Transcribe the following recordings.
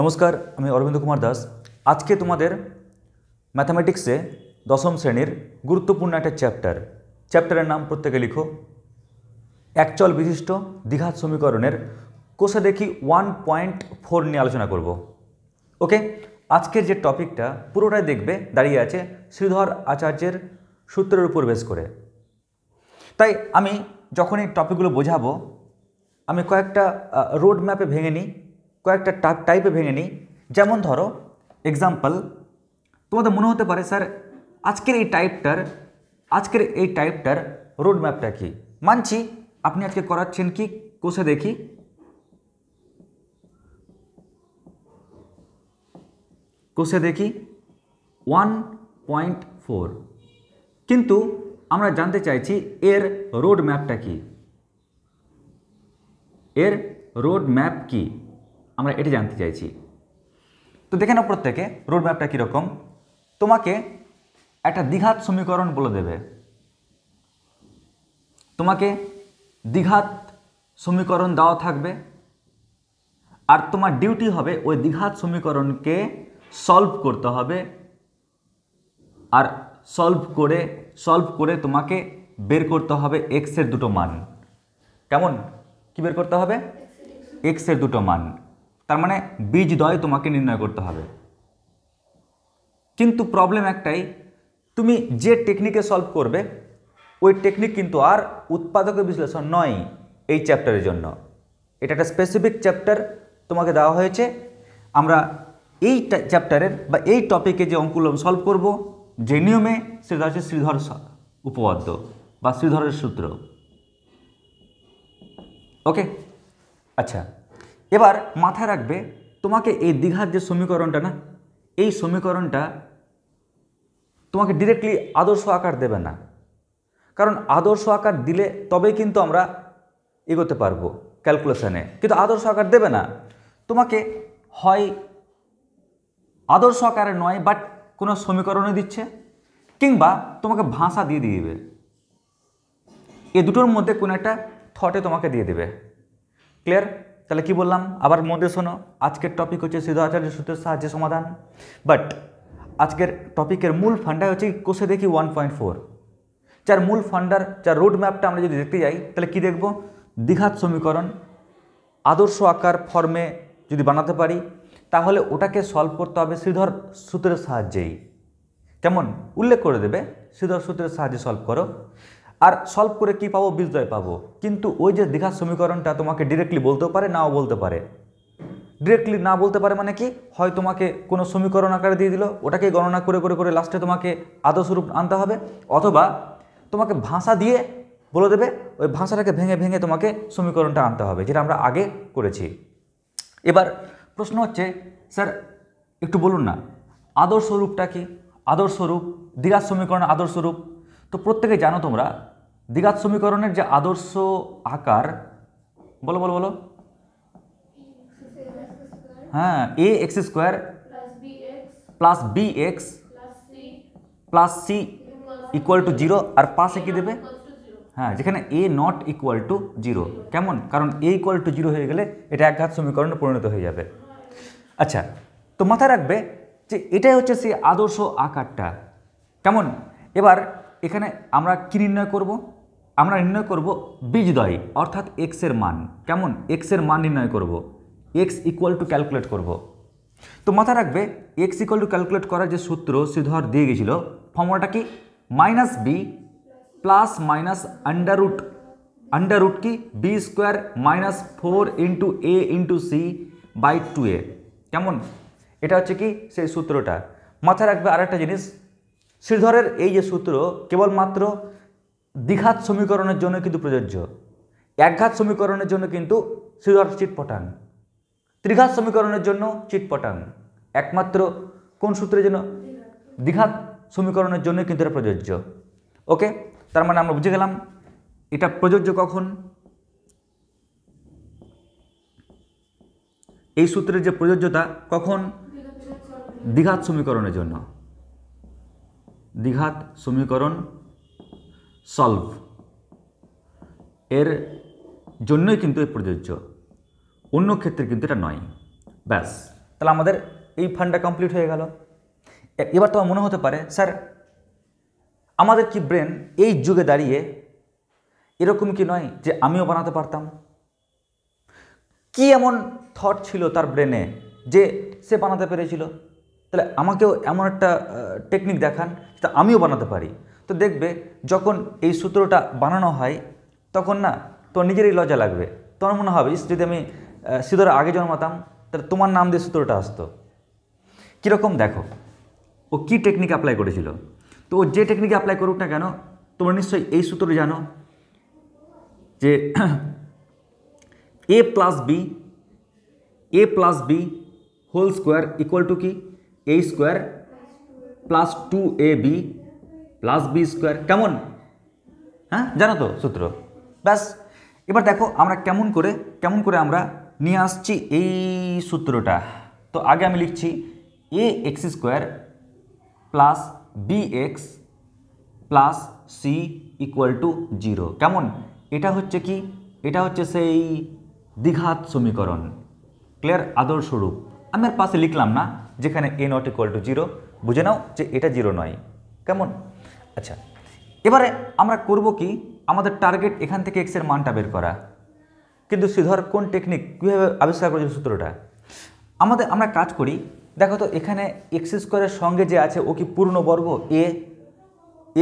নমস্কার আমি অরবিন্দ কুমার দাস আজকে তোমাদের ম্যাথামেটিক্সে দশম শ্রেণীর গুরুত্বপূর্ণ একটা চ্যাপ্টার চ্যাপ্টারের নাম প্রত্যেকে লিখো একচল বিশিষ্ট দীঘাত সমীকরণের কোষে দেখি ওয়ান পয়েন্ট ফোর নিয়ে আলোচনা করব ওকে আজকের যে টপিকটা পুরোটাই দেখবে দাঁড়িয়ে আছে শ্রীধর আচার্যের সূত্রের উপর বেশ করে তাই আমি যখন এই টপিকগুলো বোঝাবো আমি কয়েকটা রোড ম্যাপে ভেঙে নিই কয়েকটা টাপ টাইপে ভেঙে নিই যেমন ধরো এক্সাম্পল তোমাদের মনে হতে পারে স্যার আজকের এই টাইপটার আজকের এই টাইপটার রোড ম্যাপটা কী মানছি আপনি আজকে করাচ্ছেন কি কোষে দেখি কোষে দেখি ওয়ান পয়েন্ট ফোর কিন্তু আমরা জানতে চাইছি এর রোড ম্যাপটা কি এর রোড ম্যাপ কী আমরা এটি জানতে চাইছি তো দেখে নাও প্রত্যেকে রোড ম্যাপটা কীরকম তোমাকে একটা দ্বিঘাত সমীকরণ বলে দেবে তোমাকে দ্বিঘাত সমীকরণ দেওয়া থাকবে আর তোমার ডিউটি হবে ওই দ্বিঘাত সমীকরণকে সলভ করতে হবে আর সলভ করে সলভ করে তোমাকে বের করতে হবে এক্সের দুটো মান কেমন কি বের করতে হবে এক্সের দুটো মান তার মানে বীজ দয় তোমাকে নির্ণয় করতে হবে কিন্তু প্রবলেম একটাই তুমি যে টেকনিকে সলভ করবে ওই টেকনিক কিন্তু আর উৎপাদক বিশ্লেষণ নয় এই চ্যাপ্টারের জন্য এটা একটা স্পেসিফিক চ্যাপ্টার তোমাকে দেওয়া হয়েছে আমরা এই চ্যাপ্টারের বা এই টপিকে যে অঙ্কুলম সলভ করব যে নিয়মে সেটা হচ্ছে শ্রীধর উপপাদ্য বা শ্রীধরের সূত্র ওকে আচ্ছা এবার মাথায় রাখবে তোমাকে এই দীঘার যে সমীকরণটা না এই সমীকরণটা তোমাকে ডিরেক্টলি আদর্শ আকার দেবে না কারণ আদর্শ আকার দিলে তবেই কিন্তু আমরা এগোতে পারবো ক্যালকুলেশানে কিন্তু আদর্শ আকার দেবে না তোমাকে হয় আদর্শ আকারে নয় বাট কোনো সমীকরণে দিচ্ছে কিংবা তোমাকে ভাষা দিয়ে দিয়ে দেবে এ দুটোর মধ্যে কোনো একটা থটে তোমাকে দিয়ে দেবে ক্লিয়ার তাহলে কি বললাম আবার মধ্যে শোনো আজকের টপিক হচ্ছে সিদ্ধাচার্য সূত্রের সাহায্যে সমাধান বাট আজকের টপিকের মূল ফান্ডা হচ্ছে কোষে দেখি ওয়ান পয়েন্ট ফোর যার মূল ফান্ডার যার রোড ম্যাপটা আমরা যদি দেখতে যাই তাহলে কি দেখব দীঘাত সমীকরণ আদর্শ আকার ফর্মে যদি বানাতে পারি তাহলে ওটাকে সলভ করতে হবে শ্রীধর সূত্রের সাহায্যেই কেমন উল্লেখ করে দেবে শ্রীধর সূত্রের সাহায্যে সলভ করো আর সলভ করে কি পাবো বিজয় পাবো কিন্তু ওই যে দীঘার সমীকরণটা তোমাকে ডিরেক্টলি বলতেও পারে নাও বলতে পারে ডিরেক্টলি না বলতে পারে মানে কি হয় তোমাকে কোনো সমীকরণ আকারে দিয়ে দিল ওটাকে গণনা করে করে করে লাস্টে তোমাকে আদর্শরূপ আনতে হবে অথবা তোমাকে ভাষা দিয়ে বলে দেবে ওই ভাষাটাকে ভেঙে ভেঙে তোমাকে সমীকরণটা আনতে হবে যেটা আমরা আগে করেছি এবার প্রশ্ন হচ্ছে স্যার একটু বলুন না আদর্শরূপটা কি আদর্শরূপ দীঘার সমীকরণ আদর্শরূপ তো প্রত্যেকে জানো তোমরা দ্বিঘাত সমীকরণের যে আদর্শ আকার বলো বলো বলো হ্যাঁ A x square plus B x plus C equal to zero আর পাশে কি দেবে হ্যাঁ যেখানে A not equal to zero কেমন কারণ এ ইকুয়াল টু জিরো হয়ে গেলে এটা একঘাত সমীকরণে পরিণত হয়ে যাবে আচ্ছা তো মাথায় রাখবে যে এটাই হচ্ছে সেই আদর্শ আকারটা কেমন এবার এখানে আমরা কী নির্ণয় করব আমরা নির্ণয় করব বীজদয় অর্থাৎ এক্সের মান কেমন এক্সের মান নির্ণয় করব এক্স ইকুয়াল টু ক্যালকুলেট করব তো মাথা রাখবে এক্স ইকুয়াল টু ক্যালকুলেট করার যে সূত্র শ্রীধর দিয়ে গেছিল ফর্মুলাটা কি minus B plus minus under root under root কি B square minus four into A into C by two A কেমন এটা হচ্ছে কি সেই সূত্রটা মাথায় রাখবে আরেকটা জিনিস শ্রীধরের এই যে সূত্র কেবলমাত্র দ্বিঘাত সমীকরণের জন্য কিন্তু প্রযোজ্য একঘাত সমীকরণের জন্য কিন্তু শ্রীধর চিটপটান ত্রিঘাত সমীকরণের জন্য চিটপটান একমাত্র কোন সূত্রের জন্য দ্বিঘাত সমীকরণের জন্য কিন্তু এটা প্রযোজ্য ওকে তার মানে আমরা বুঝে গেলাম এটা প্রযোজ্য কখন এই সূত্রের যে প্রযোজ্যতা কখন দ্বিঘাত সমীকরণের জন্য দ্বিঘাত সমীকরণ সলভ এর জন্যই কিন্তু এই প্রযোজ্য অন্য ক্ষেত্রে কিন্তু এটা নয় ব্যাস তাহলে আমাদের এই ফান্ডটা কমপ্লিট হয়ে গেল এবার তোমার মনে হতে পারে স্যার আমাদের কি ব্রেন এই যুগে দাঁড়িয়ে এরকম কি নয় যে আমিও বানাতে পারতাম কি এমন থট ছিল তার ব্রেনে যে সে বানাতে পেরেছিল তাহলে আমাকেও এমন একটা টেকনিক দেখান যেটা আমিও বানাতে পারি তো দেখবে যখন এই সূত্রটা বানানো হয় তখন না তোর নিজেরই লজ্জা লাগবে তোমার মনে হবে যদি আমি সিঁদুরে আগে জন্মাতাম তাহলে তোমার নাম দিয়ে সূত্রটা আসতো কীরকম দেখো ও কি টেকনিক অ্যাপ্লাই করেছিল তো ও যে টেকনিকে অ্যাপ্লাই করুক না কেন তোমরা নিশ্চয়ই এই সূত্র জানো যে A plus B A plus B whole square equal to কি A square plus two A B plus B square কেমন হ্যাঁ জানো তো সূত্র ব্যাস এবার দেখো আমরা কেমন করে কেমন করে আমরা নিয়ে আসছি এই সূত্রটা তো আগে আমি লিখছি A x square plus B x plus C equal to zero কেমন এটা হচ্ছে কি এটা হচ্ছে সেই দ্বিঘাত সমীকরণ ক্লিয়ার আদর্শরূপ আমি আর পাশে লিখলাম না যেখানে A not equal to zero বুঝে নাও যে এটা জিরো নয় কেমন আচ্ছা এবারে আমরা করব কি আমাদের টার্গেট এখান থেকে এক্সের মানটা বের করা কিন্তু শ্রীধর কোন টেকনিক কীভাবে আবিষ্কার করেছে সূত্রটা আমাদের আমরা কাজ করি দেখো তো এখানে এক্স স্কোয়ারের সঙ্গে যে আছে ও কি পূর্ণবর্গ এ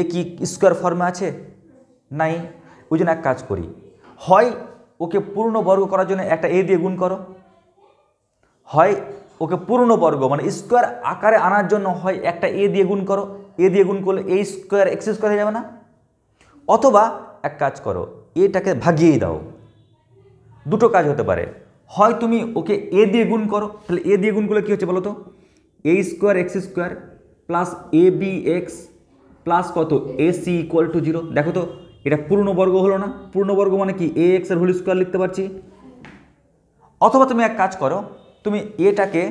এ কি স্কোয়ার ফর্মে আছে নাই ওই জন্য এক কাজ করি হয় ওকে পূর্ণবর্গ করার জন্য একটা এ দিয়ে গুণ করো হয় ওকে পূর্ণবর্গ মানে স্কোয়ার আকারে আনার জন্য হয় একটা এ দিয়ে গুণ করো এ দিয়ে গুণ করলে এই স্কোয়ার এক্স স্কোয়ার হয়ে যাবে না অথবা এক কাজ করো এটাকে ভাগিয়ে দাও দুটো কাজ হতে পারে হয় তুমি ওকে এ দিয়ে গুণ করো তাহলে এ দিয়ে গুণ করলে কী হচ্ছে বলো তো A square x square plus A B x plus কত A C equal to zero দেখো তো এটা পূর্ণবর্গ হলো না পূর্ণবর্গ মানে কি এ এক্সের হোল স্কোয়ার লিখতে পারছি অথবা তুমি এক কাজ করো তুমি এটাকে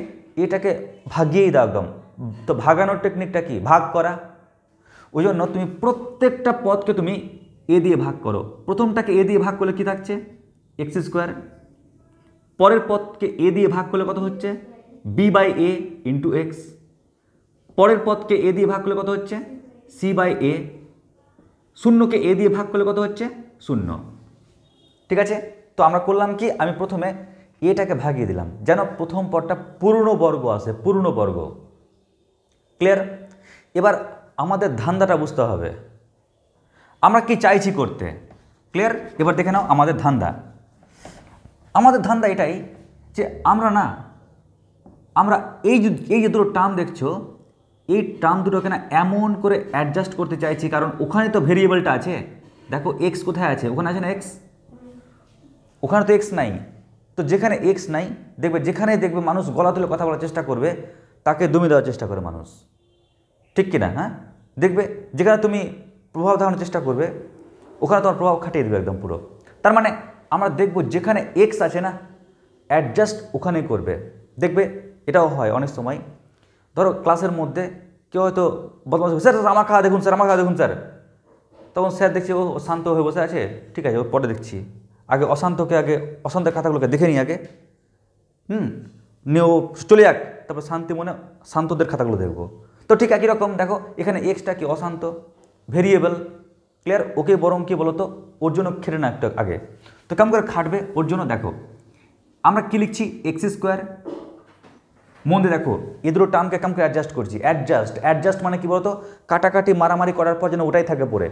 এটাকে ভাগিয়েই দাও একদম তো ভাগানোর টেকনিকটা কি ভাগ করা ওই জন্য তুমি প্রত্যেকটা পদকে তুমি এ দিয়ে ভাগ করো প্রথমটাকে এ দিয়ে ভাগ করলে কি থাকছে এক্স স্কোয়ার পরের পদকে এ দিয়ে ভাগ করলে কত হচ্ছে B by A into x পরের পদকে এ দিয়ে ভাগ করলে কত হচ্ছে সি বাই এ শূন্যকে এ দিয়ে ভাগ করলে কত হচ্ছে শূন্য ঠিক আছে তো আমরা করলাম কি আমি প্রথমে এটাকে ভাগিয়ে দিলাম যেন প্রথম পদটা পূর্ণ বর্গ আছে পূর্ণ বর্গ ক্লিয়ার এবার আমাদের ধান্দাটা বুঝতে হবে আমরা কি চাইছি করতে ক্লিয়ার এবার দেখে নাও আমাদের ধান্দা আমাদের ধান্দা এটাই যে আমরা না আমরা এই যে এই যে দুটো টার্ম দেখছো এই টার্ম দুটোকে না এমন করে অ্যাডজাস্ট করতে চাইছি কারণ ওখানে তো ভেরিয়েবলটা আছে দেখো এক্স কোথায় আছে ওখানে আছে না এক্স ওখানে তো এক্স নাই তো যেখানে এক্স নাই দেখবে যেখানে দেখবে মানুষ গলা তুলে কথা বলার চেষ্টা করবে তাকে দমিয়ে দেওয়ার চেষ্টা করে মানুষ ঠিক কিনা হ্যাঁ দেখবে যেখানে তুমি প্রভাব ধারণের চেষ্টা করবে ওখানে তোমার প্রভাব খাটিয়ে দেবে একদম পুরো তার মানে আমরা দেখব যেখানে এক্স আছে না অ্যাডজাস্ট ওখানেই করবে দেখবে এটাও হয় অনেক সময় ধরো ক্লাসের মধ্যে কেউ হয়তো বদমাস স্যার আমার খাওয়া দেখুন স্যার আমার খাওয়া দেখুন স্যার তখন স্যার দেখছি ও শান্ত হয়ে বসে আছে ঠিক আছে ওর পরে দেখছি আগে অশান্তকে আগে অশান্তের খাতাগুলোকে দেখে নিই আগে হুম নিয়েও চলে যাক তারপর শান্তি মনে শান্তদের খাতাগুলো দেখব তো ঠিক একই রকম দেখো এখানে এক্সটা কি অশান্ত ভেরিয়েবল ক্লিয়ার ওকে বরং বলো বলতো ওর জন্য খেটে না একটু আগে তো কেমন করে খাটবে ওর জন্য দেখো আমরা কী লিখছি এক্স স্কোয়ার মন দিয়ে দেখো এ দুটো টার্মকে কেমন করে অ্যাডজাস্ট করছি অ্যাডজাস্ট অ্যাডজাস্ট মানে কী বলতো কাটাকাটি মারামারি করার পর যেন ওটাই থাকে পরে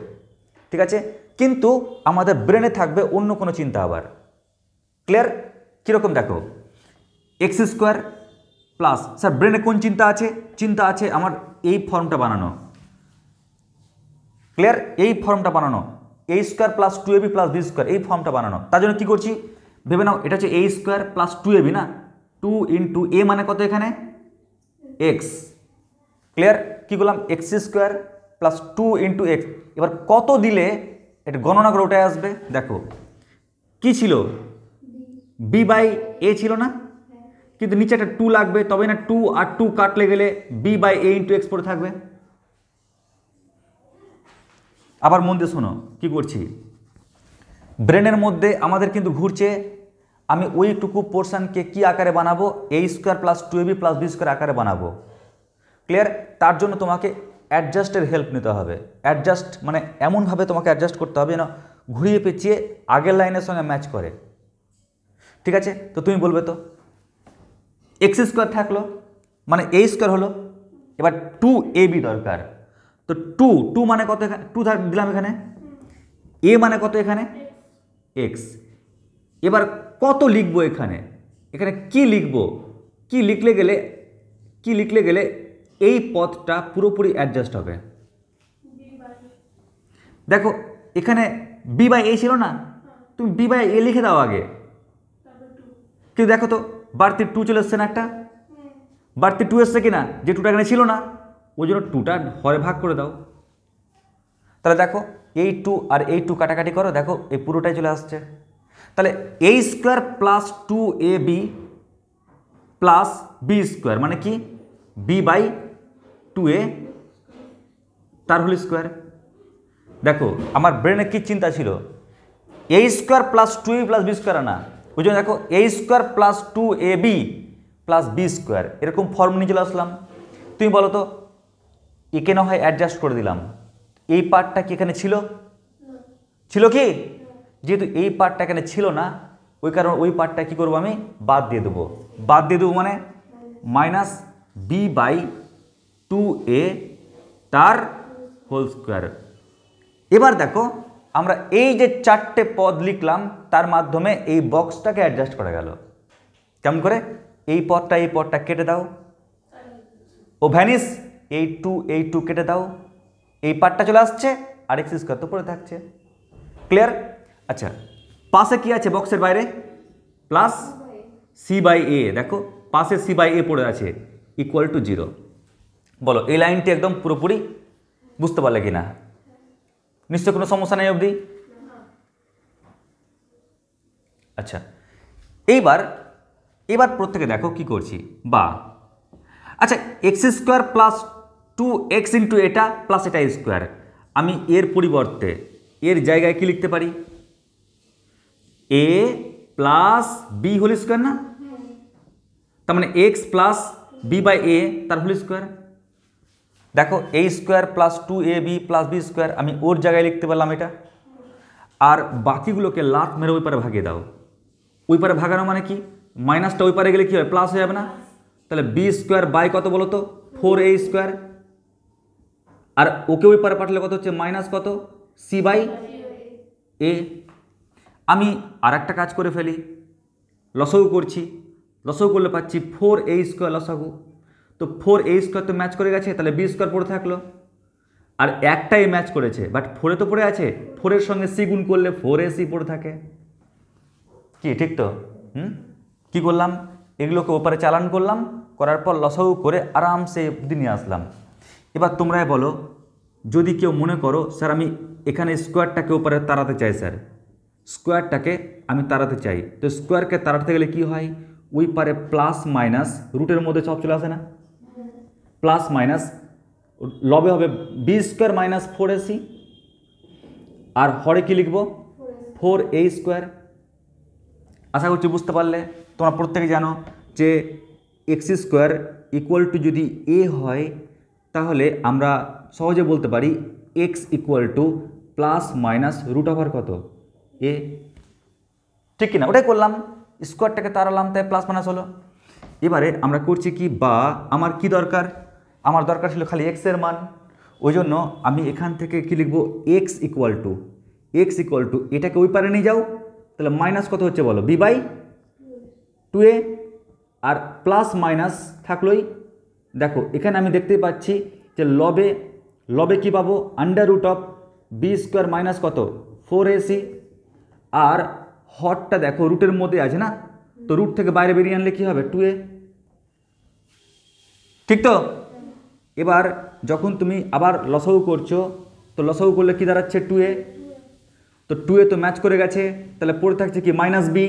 ঠিক আছে কিন্তু আমাদের ব্রেনে থাকবে অন্য কোনো চিন্তা আবার ক্লিয়ার কীরকম দেখো এক্স স্কোয়ার প্লাস স্যার ব্রেনে কোন চিন্তা আছে চিন্তা আছে আমার এই ফর্মটা বানানো ক্লিয়ার এই ফর্মটা বানানো A square plus two AB plus B square এই ফর্মটা বানানো তার জন্য কী করছি ভেবে নাও এটা হচ্ছে A square plus two AB না টু ইন্টু এ মানে কত এখানে এক্স ক্লিয়ার কী করলাম x square plus two into x এবার কত দিলে এটা গণনা করে ওটাই আসবে দেখো কি ছিল বি বাই এ ছিল না কিন্তু নিচে একটা টু লাগবে তবে না টু আর টু কাটলে গেলে B by A into x পরে থাকবে আবার মন দিয়ে শোনো কী করছি ব্রেনের মধ্যে আমাদের কিন্তু ঘুরছে আমি ওইটুকু পোর্শনকে কি আকারে বানাবো A square plus two A B plus B square আকারে বানাবো ক্লিয়ার তার জন্য তোমাকে অ্যাডজাস্টের হেল্প নিতে হবে অ্যাডজাস্ট মানে এমনভাবে তোমাকে অ্যাডজাস্ট করতে হবে যেন ঘুরিয়ে পেঁচিয়ে আগের লাইনের সঙ্গে ম্যাচ করে ঠিক আছে তো তুমি বলবে তো এক্স স্কোয়ার থাকলো মানে এ স্কোয়ার হলো এবার টু এ বি দরকার তো টু টু মানে কত এখানে টু দিলাম এখানে এ মানে কত এখানে এক্স এবার কত লিখবো এখানে এখানে কি লিখবো কি লিখলে গেলে কি লিখলে গেলে এই পদটা পুরোপুরি অ্যাডজাস্ট হবে দেখো এখানে বি বাই এ ছিল না তুমি বি বাই এ লিখে দাও আগে কিন্তু দেখো তো বাড়তি টু চলে এসছে না একটা বাড়তি টু এসছে কি না যে টুটা এখানে ছিল না ওই জন্য টুটা হরে ভাগ করে দাও তাহলে দেখো এই টু আর এই টু কাটাকাটি করো দেখো এই পুরোটাই চলে আসছে তাহলে A square plus two A B plus B square মানে কি বি বাই টু এ তার হোল স্কোয়ার দেখো আমার ব্রেনে কী চিন্তা ছিল A square plus two A plus B square না ওই জন্য দেখো A square plus two A B plus B square এরকম ফর্ম নিয়ে চলে আসলাম তুমি বলো তো একে না হয় অ্যাডজাস্ট করে দিলাম এই পার্টটা কি এখানে ছিল ছিল কি যেহেতু এই পার্টটা এখানে ছিল না ওই কারণে ওই পার্টটা কী করব আমি বাদ দিয়ে দেবো বাদ দিয়ে দেবো মানে minus B by two A তার হোল স্কোয়ার এবার দেখো আমরা এই যে চারটে পদ লিখলাম তার মাধ্যমে এই বক্সটাকে অ্যাডজাস্ট করা গেল কেমন করে এই পদটা এই পদটা কেটে দাও ও ভ্যানিস এই টু এই টু কেটে দাও এই পার্টটা চলে আসছে আর এক্স স্কোয়ার তো পড়ে থাকছে ক্লিয়ার আচ্ছা পাশে কি আছে বক্সের বাইরে প্লাস সি বাই এ দেখো পাশে সি বাই এ পড়ে আছে ইকুয়াল টু জিরো বলো এই লাইনটি একদম পুরোপুরি বুঝতে পারলে কি না নিশ্চয় কোনো সমস্যা নেই অবধি আচ্ছা এইবার এবার প্রত্যেকে দেখো কি করছি বা আচ্ছা x square plus two x into এটা প্লাস এটা স্কোয়ার আমি এর পরিবর্তে এর জায়গায় কি লিখতে পারি A plus B whole square না তার মানে x plus B by A তার হোল স্কোয়ার দেখো A square plus two A B plus B square আমি ওর জায়গায় লিখতে পারলাম এটা আর বাকিগুলোকে লাত মেরে ওই পারে ভাগিয়ে দাও ওই পারে ভাগানো মানে কি মাইনাসটা ওই পারে গেলে কী হয় প্লাস হয়ে যাবে না তাহলে বি স্কোয়ার বাই কত বলো তো ফোর এ স্কোয়ার আর ওকে ওই পারে পাঠালে কত হচ্ছে মাইনাস কত সি বাই এ আমি আর একটা কাজ করে ফেলি লসও করছি লসও করলে পাচ্ছি ফোর এ স্কোয়ার লসাগু তো ফোর এ স্কোয়ার তো ম্যাচ করে গেছে তাহলে বি স্কোয়ার পড়ে থাকলো আর একটাই ম্যাচ করেছে বাট ফোরে তো পড়ে আছে ফোরের সঙ্গে সি গুণ করলে ফোর এ সি পড়ে থাকে কি ঠিক তো হুম কী করলাম এগুলোকে ওপারে চালান করলাম করার পর লসাউ করে আরামসে দিন নিয়ে আসলাম এবার তোমরাই বলো যদি কেউ মনে করো স্যার আমি এখানে স্কোয়ারটাকে ওপারে তাড়াতে চাই স্যার স্কোয়ারটাকে আমি তাড়াতে চাই তো স্কোয়ারকে তাড়াতে গেলে কি হয় ওই পারে প্লাস মাইনাস রুটের মধ্যে সব চলে আসে না প্লাস মাইনাস লবে হবে B square minus four AC আর হরে কী লিখব ফোর এ স্কোয়ার আশা করছি বুঝতে পারলে তোমরা প্রত্যেকে জানো যে এক্স স্কোয়ার ইকুয়াল টু যদি এ হয় তাহলে আমরা সহজে বলতে পারি x equal to plus minus root over কত এ ঠিক কিনা ওটাই করলাম স্কোয়ারটাকে তাড়ালাম তাই প্লাস মাইনাস হলো এবারে আমরা করছি কি বা আমার কি দরকার আমার দরকার ছিল খালি এক্সের মান ওই জন্য আমি এখান থেকে কী লিখবো x equal to x equal to এটাকে ওই পারে নিয়ে যাও তাহলে মাইনাস কত হচ্ছে বলো বি বাই টু এ আর প্লাস মাইনাস থাকলোই দেখো এখানে আমি দেখতে পাচ্ছি যে লবে লবে কি পাবো under root of B square minus কত ফোর এসি আর হটটা দেখো রুটের মধ্যে আছে না তো রুট থেকে বাইরে বেরিয়ে আনলে কী হবে টু এ ঠিক তো এবার যখন তুমি আবার লসাউ করছো তো লসাউ করলে কী দাঁড়াচ্ছে টু এ তো টু এ তো ম্যাচ করে গেছে তাহলে পড়ে থাকছে কি মাইনাস বি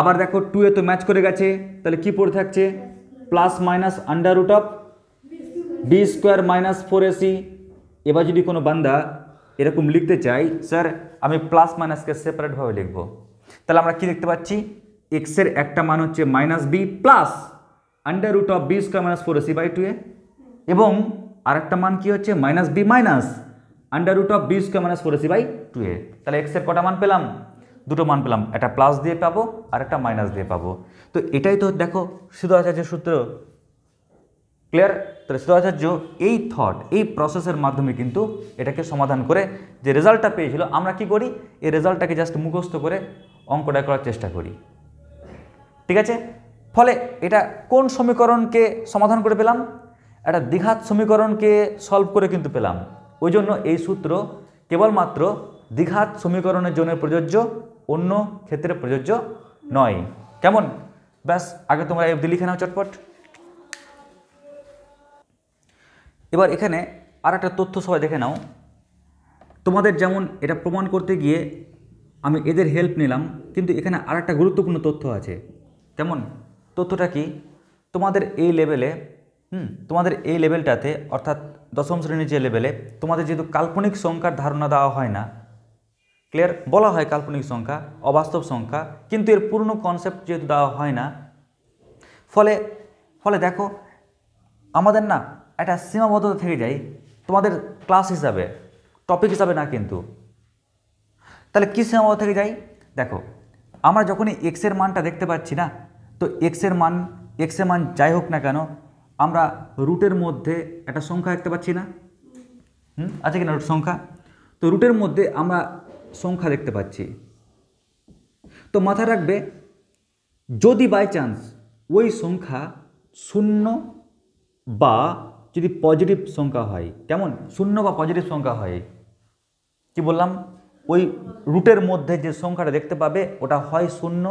আবার দেখো টু এ তো ম্যাচ করে গেছে তাহলে কি পড়ে থাকছে plus minus under root of B square minus four AC এবার যদি কোনো বান্দা এরকম লিখতে চাই স্যার আমি প্লাস মাইনাসকে সেপারেটভাবে লিখব তাহলে আমরা কি দেখতে পাচ্ছি এক্সের একটা মান হচ্ছে minus B plus under root of B square minus four AC by two A এবং আরেকটা মান কি হচ্ছে minus B minus under root of B square minus four AC by two A তাহলে এক্সের কটা মান পেলাম দুটো মান পেলাম একটা প্লাস দিয়ে পাবো আর একটা মাইনাস দিয়ে পাবো তো এটাই তো দেখো সিদ্ধ সূত্র ক্লিয়ার তাহলে সিদ্ধ আচার্য এই থট এই প্রসেসের মাধ্যমে কিন্তু এটাকে সমাধান করে যে রেজাল্টটা পেয়েছিল আমরা কি করি এই রেজাল্টটাকে জাস্ট মুখস্থ করে অঙ্কটা করার চেষ্টা করি ঠিক আছে ফলে এটা কোন সমীকরণকে সমাধান করে পেলাম একটা দ্বিঘাত সমীকরণকে সলভ করে কিন্তু পেলাম ওই জন্য এই সূত্র কেবলমাত্র দ্বিঘাত সমীকরণের জন্য প্রযোজ্য অন্য ক্ষেত্রে প্রযোজ্য নয় কেমন ব্যাস আগে তোমরা এফ অবধি লিখে নাও চটপট এবার এখানে আর একটা তথ্য সবাই দেখে নাও তোমাদের যেমন এটা প্রমাণ করতে গিয়ে আমি এদের হেল্প নিলাম কিন্তু এখানে আর একটা গুরুত্বপূর্ণ তথ্য আছে কেমন তথ্যটা কি তোমাদের এই লেভেলে হুম তোমাদের এই লেভেলটাতে অর্থাৎ দশম শ্রেণীর যে লেভেলে তোমাদের যেহেতু কাল্পনিক সংখ্যার ধারণা দেওয়া হয় না ক্লিয়ার বলা হয় কাল্পনিক সংখ্যা অবাস্তব সংখ্যা কিন্তু এর পূর্ণ কনসেপ্ট যেহেতু দেওয়া হয় না ফলে ফলে দেখো আমাদের না একটা সীমাবদ্ধতা থেকে যায় তোমাদের ক্লাস হিসাবে টপিক হিসাবে না কিন্তু তাহলে কী সীমাবদ্ধ থেকে যাই দেখো আমরা যখনই এক্সের মানটা দেখতে পাচ্ছি না তো এক্সের মান এক্সের মান যাই হোক না কেন আমরা রুটের মধ্যে একটা সংখ্যা দেখতে পাচ্ছি না হুম আছে কিনা রুট সংখ্যা তো রুটের মধ্যে আমরা সংখ্যা দেখতে পাচ্ছি তো মাথায় রাখবে যদি বাই চান্স ওই সংখ্যা শূন্য বা যদি পজিটিভ সংখ্যা হয় কেমন শূন্য বা পজিটিভ সংখ্যা হয় কি বললাম ওই রুটের মধ্যে যে সংখ্যাটা দেখতে পাবে ওটা হয় শূন্য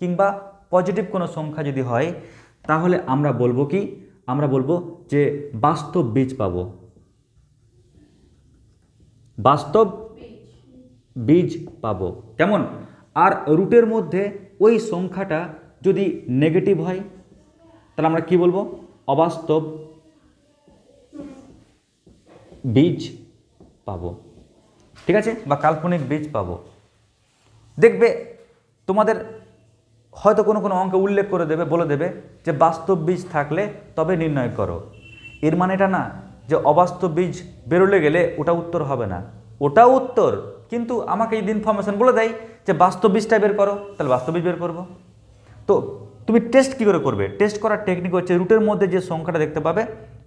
কিংবা পজিটিভ কোনো সংখ্যা যদি হয় তাহলে আমরা বলবো কি আমরা বলবো যে বাস্তব বীজ পাবো বাস্তব বীজ পাবো কেমন আর রুটের মধ্যে ওই সংখ্যাটা যদি নেগেটিভ হয় তাহলে আমরা কি বলবো অবাস্তব বীজ পাব ঠিক আছে বা কাল্পনিক বীজ পাবো দেখবে তোমাদের হয়তো কোনো কোনো অঙ্কে উল্লেখ করে দেবে বলে দেবে যে বাস্তব বীজ থাকলে তবে নির্ণয় করো এর মানে এটা না যে অবাস্তব বীজ বেরোলে গেলে ওটা উত্তর হবে না ওটা উত্তর কিন্তু আমাকে এই ইনফরমেশান বলে দেয় যে বাস্তব বীজটা বের করো তাহলে বাস্তব বীজ বের করবো তো তুমি টেস্ট কী করে করবে টেস্ট করার টেকনিক হচ্ছে রুটের মধ্যে যে সংখ্যাটা দেখতে পাবে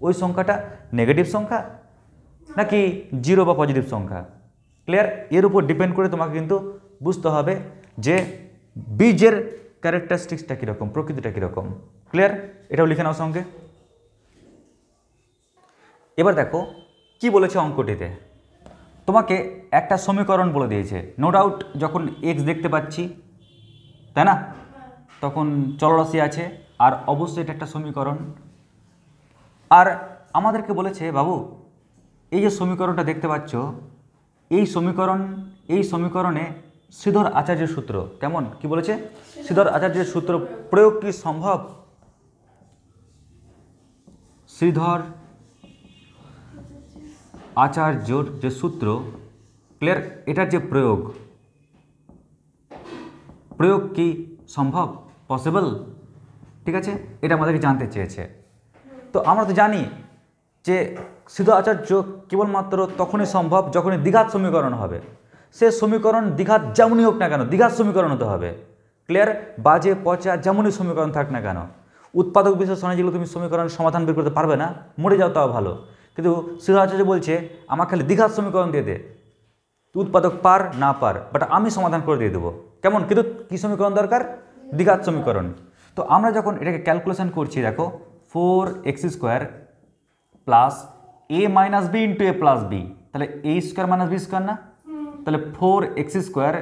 ওই সংখ্যাটা নেগেটিভ সংখ্যা নাকি জিরো বা পজিটিভ সংখ্যা ক্লিয়ার এর উপর ডিপেন্ড করে তোমাকে কিন্তু বুঝতে হবে যে বীজের ক্যারেক্টারিস্টিক্সটা কীরকম প্রকৃতিটা কীরকম ক্লিয়ার এটাও লিখে নাও সঙ্গে এবার দেখো কি বলেছে অঙ্কটিতে তোমাকে একটা সমীকরণ বলে দিয়েছে নো ডাউট যখন এক্স দেখতে পাচ্ছি তাই না তখন চলরাশি আছে আর অবশ্যই এটা একটা সমীকরণ আর আমাদেরকে বলেছে বাবু এই যে সমীকরণটা দেখতে পাচ্ছ এই সমীকরণ এই সমীকরণে শ্রীধর আচার্যের সূত্র কেমন কি বলেছে শ্রীধর আচার্যের সূত্র প্রয়োগ কি সম্ভব শ্রীধর আচার্যর যে সূত্র ক্লিয়ার এটার যে প্রয়োগ প্রয়োগ কি সম্ভব পসিবল ঠিক আছে এটা আমাদেরকে জানতে চেয়েছে তো আমরা তো জানি যে সিদ্ধ আচার্য কেবলমাত্র তখনই সম্ভব যখনই দ্বিঘাত সমীকরণ হবে সে সমীকরণ দীঘার যেমনই হোক না কেন দীঘার সমীকরণ হতে হবে ক্লিয়ার বাজে পচা যেমনই সমীকরণ থাক না কেন উৎপাদক বিশ্লেষণে যেগুলো তুমি সমীকরণ সমাধান বের করতে পারবে না মরে যাও তাও ভালো কিন্তু আচার্য বলছে আমার খালি দীঘার সমীকরণ দিয়ে দে উৎপাদক পার না পার বাট আমি সমাধান করে দিয়ে দেবো কেমন কিন্তু কী সমীকরণ দরকার দীঘার সমীকরণ তো আমরা যখন এটাকে ক্যালকুলেশন করছি দেখো four x square plus A minus B into A plus B তাহলে A square minus B square না তাহলে ফোর এক্স স্কোয়ার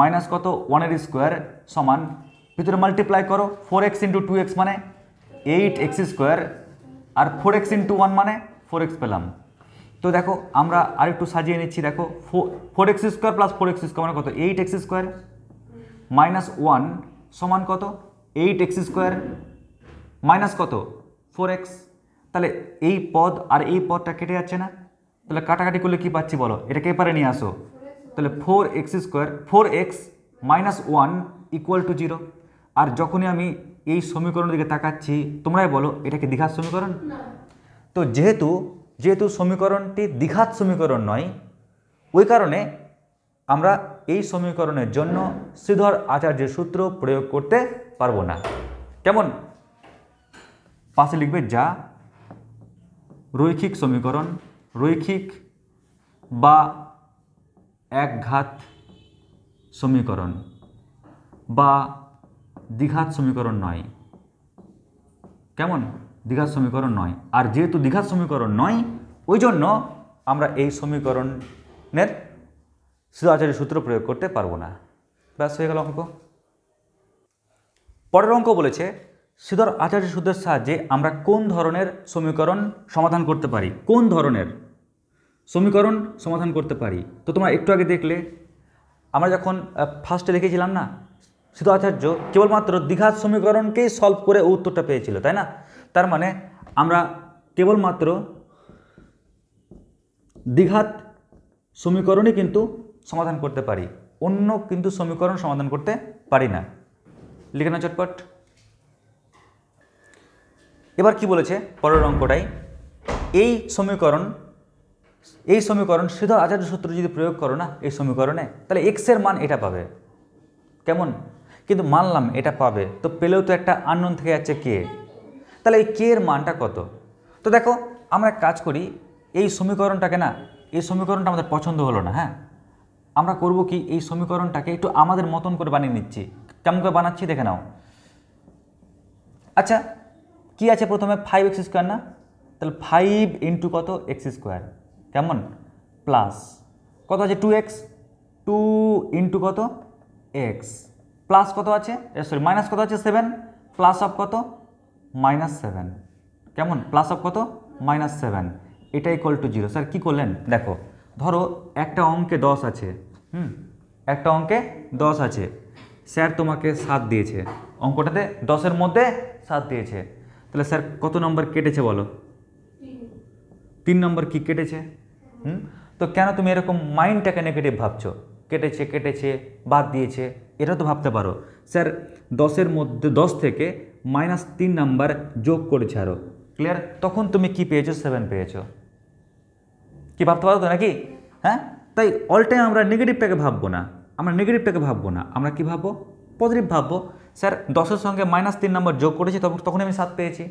মাইনাস কত ওয়ানের স্কোয়ার সমান ভিতরে মাল্টিপ্লাই করো four x into two x মানে এইট এক্স স্কোয়ার আর ফোর এক্স ইন্টু ওয়ান মানে ফোর এক্স পেলাম তো দেখো আমরা আর একটু সাজিয়ে নিচ্ছি দেখো four x square plus four x square মানে কত eight x square minus one সমান কত এইট এক্স স্কোয়ার মাইনাস কত ফোর এক্স তাহলে এই পদ আর এই পদটা কেটে যাচ্ছে না তাহলে কাটাকাটি করলে কি পাচ্ছি বলো কে পারে নিয়ে আসো তাহলে four x square four x minus one equal to zero আর যখনই আমি এই সমীকরণের দিকে তাকাচ্ছি তোমরাই বলো এটা কি দীঘার সমীকরণ তো যেহেতু যেহেতু সমীকরণটি দীঘাত সমীকরণ নয় ওই কারণে আমরা এই সমীকরণের জন্য শ্রীধর আচার্যের সূত্র প্রয়োগ করতে পারবো না কেমন পাশে লিখবে যা রৈখিক সমীকরণ রৈখিক বা একঘাত সমীকরণ বা দ্বিঘাত সমীকরণ নয় কেমন দ্বিঘাত সমীকরণ নয় আর যেহেতু দ্বিঘাত সমীকরণ নয় ওই জন্য আমরা এই সমীকরণের সিদ্ধাচারী সূত্র প্রয়োগ করতে পারবো না ব্যাস হয়ে গেল অঙ্ক পরের অঙ্ক বলেছে সিদ্ধর আচার্য সূত্রের সাহায্যে আমরা কোন ধরনের সমীকরণ সমাধান করতে পারি কোন ধরনের সমীকরণ সমাধান করতে পারি তো তোমরা একটু আগে দেখলে আমরা যখন ফার্স্টে দেখেছিলাম না সিদ্ধ আচার্য কেবলমাত্র দীঘার সমীকরণকেই সলভ করে উত্তরটা পেয়েছিল তাই না তার মানে আমরা কেবলমাত্র দীঘাত সমীকরণই কিন্তু সমাধান করতে পারি অন্য কিন্তু সমীকরণ সমাধান করতে পারি না লিখে না চটপট এবার কি বলেছে পরের অঙ্কটাই এই সমীকরণ এই সমীকরণ সিধা আচার্য সূত্র যদি প্রয়োগ করো না এই সমীকরণে তাহলে এক্সের মান এটা পাবে কেমন কিন্তু মানলাম এটা পাবে তো পেলেও তো একটা আননোন থেকে যাচ্ছে কে তাহলে এই কে এর মানটা কত তো দেখো আমরা কাজ করি এই সমীকরণটাকে না এই সমীকরণটা আমাদের পছন্দ হলো না হ্যাঁ আমরা করব কি এই সমীকরণটাকে একটু আমাদের মতন করে বানিয়ে নিচ্ছি কেমন করে বানাচ্ছি দেখে নাও আচ্ছা কি আছে প্রথমে ফাইভ এক্স স্কোয়ার না তাহলে ফাইভ ইন্টু কত এক্স স্কোয়ার কেমন প্লাস কত আছে টু এক্স টু ইন্টু কত এক্স প্লাস কত আছে সরি মাইনাস কত আছে সেভেন প্লাস অফ কত মাইনাস সেভেন কেমন প্লাস অফ কত মাইনাস সেভেন এটা ইকোয়াল টু জিরো স্যার কী করলেন দেখো ধরো একটা অঙ্কে দশ আছে হুম একটা অঙ্কে দশ আছে স্যার তোমাকে সাত দিয়েছে অঙ্কটাতে দশের মধ্যে সাত দিয়েছে তাহলে স্যার কত নম্বর কেটেছে বলো তিন নম্বর কি কেটেছে হুম তো কেন তুমি এরকম মাইন্ডটাকে নেগেটিভ ভাবছো কেটেছে কেটেছে বাদ দিয়েছে এটা তো ভাবতে পারো স্যার দশের মধ্যে দশ থেকে মাইনাস তিন নাম্বার যোগ করেছে আরও ক্লিয়ার তখন তুমি কি পেয়েছো সেভেন পেয়েছো কি ভাবতে পারো তো নাকি হ্যাঁ তাই অল টাইম আমরা নেগেটিভটাকে ভাববো না আমরা নেগেটিভটাকে ভাববো না আমরা কি ভাববো পজিটিভ ভাববো স্যার দশের সঙ্গে মাইনাস তিন নাম্বার যোগ করেছি তখন আমি সাত পেয়েছি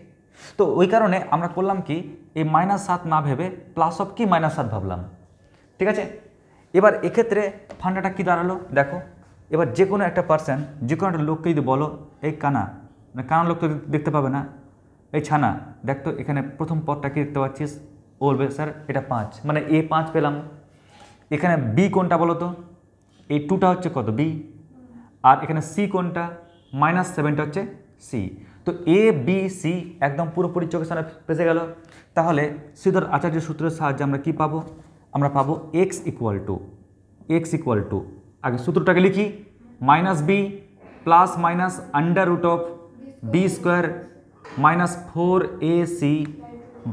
তো ওই কারণে আমরা করলাম কি এই মাইনাস সাত না ভেবে প্লাস অফ কি মাইনাস সাত ভাবলাম ঠিক আছে এবার এক্ষেত্রে ফান্ডাটা কি দাঁড়ালো দেখো এবার যে কোনো একটা পার্সন যে কোনো একটা লোককে যদি বলো এই কানা মানে কানা লোক তো দেখতে পাবে না এই ছানা দেখ তো এখানে প্রথম পদটা কি দেখতে পাচ্ছিস বলবে স্যার এটা পাঁচ মানে এ পাঁচ পেলাম এখানে বি কোনটা বলো তো এই টুটা হচ্ছে কত বি আর এখানে সি কোনটা মাইনাস সেভেনটা হচ্ছে সি তো এ বি সি একদম পুরোপুরি চোখের সামনে ফেসে গেল তাহলে সিদ্ধর আচার্য সূত্রের সাহায্যে আমরা কি পাবো আমরা পাবো x equal to x equal to আগে সূত্রটাকে লিখি minus B plus minus under root of B square minus four a c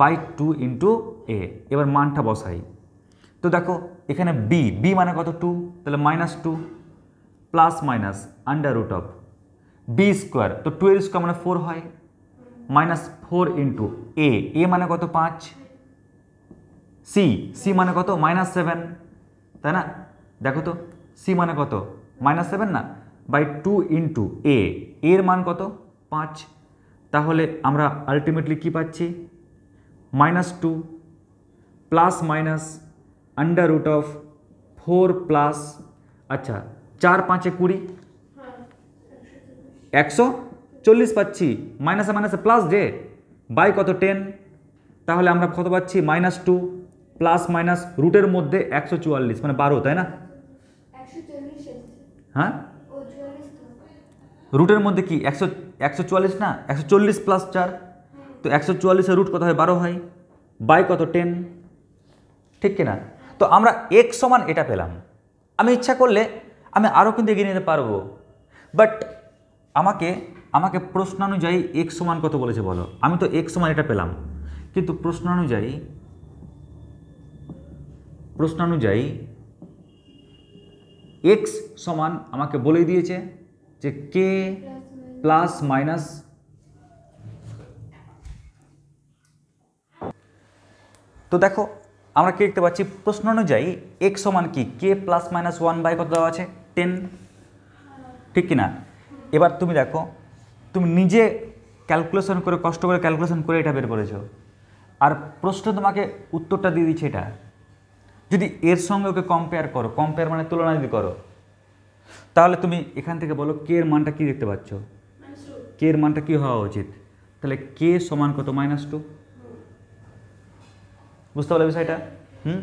by two into a এবার মানটা বসাই তো দেখো এখানে বি বি মানে কত টু তাহলে minus two plus minus under root of B square তো টু এর স্কোয়ার মানে ফোর হয় minus four into a a মানে কত পাঁচ সি সি মানে কত মাইনাস সেভেন তাই না দেখো তো সি মানে কত মাইনাস সেভেন না বাই টু ইন্টু এ এর মান কত পাঁচ তাহলে আমরা আলটিমেটলি কি পাচ্ছি minus two plus minus under root of four plus আচ্ছা চার পাঁচে কুড়ি একশো চল্লিশ পাচ্ছি মাইনাসে মাইনাসে প্লাস যে বাই কত টেন তাহলে আমরা কত পাচ্ছি মাইনাস টু প্লাস মাইনাস রুটের মধ্যে একশো চুয়াল্লিশ মানে বারো তাই না হ্যাঁ রুটের মধ্যে কি একশো একশো চুয়াল্লিশ না একশো চল্লিশ প্লাস চার তো হ্যাঁ। একশো চুয়াল্লিশের রুট কত হয় বারো হয় বাই কত টেন ঠিক কিনা তো আমরা এক সমান এটা পেলাম আমি ইচ্ছা করলে আমি আরও কিন্তু এগিয়ে নিতে পারবো বাট আমাকে আমাকে প্রশ্নানুযায়ী এক সমান কত বলেছে বলো আমি তো এক সমান এটা পেলাম কিন্তু প্রশ্নানুযায়ী প্রশ্নানুযায়ী এক্স সমান আমাকে বলে দিয়েছে যে কে প্লাস মাইনাস তো দেখো আমরা কি দেখতে পাচ্ছি প্রশ্ন অনুযায়ী এক্স সমান কি কে প্লাস মাইনাস ওয়ান বাই কত দেওয়া আছে টেন ঠিক কিনা এবার তুমি দেখো তুমি নিজে ক্যালকুলেশন করে কষ্ট করে ক্যালকুলেশন করে এটা বের করেছো আর প্রশ্ন তোমাকে উত্তরটা দিয়ে দিচ্ছে এটা যদি এর সঙ্গে ওকে কম্পেয়ার করো কম্পেয়ার মানে তুলনা যদি করো তাহলে তুমি এখান থেকে বলো কে এর মানটা কী দেখতে পাচ্ছ কে এর মানটা কী হওয়া উচিত তাহলে কে সমান কত মাইনাস টু বুঝতে পারলে বিষয়টা হুম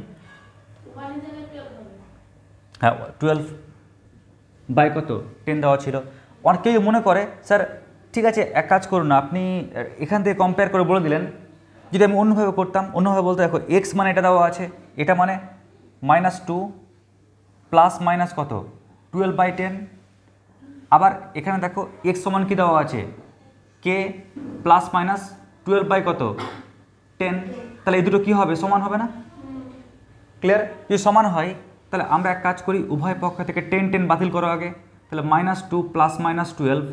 হ্যাঁ টুয়েলভ বাই কত টেন দেওয়া ছিল অনেকেই মনে করে স্যার ঠিক আছে এক কাজ করুন আপনি এখান থেকে কম্পেয়ার করে বলে দিলেন যদি আমি অন্যভাবে করতাম অন্যভাবে বলতে দেখো এক্স মানে এটা দেওয়া আছে এটা মানে মাইনাস টু প্লাস মাইনাস কত টুয়েলভ বাই টেন আবার এখানে দেখো এক্স সমান কী দেওয়া আছে কে প্লাস মাইনাস টুয়েলভ বাই কত টেন তাহলে এই দুটো কী হবে সমান হবে না ক্লিয়ার যদি সমান হয় তাহলে আমরা এক কাজ করি উভয় পক্ষ থেকে টেন টেন বাতিল করো আগে তাহলে minus two plus minus twelve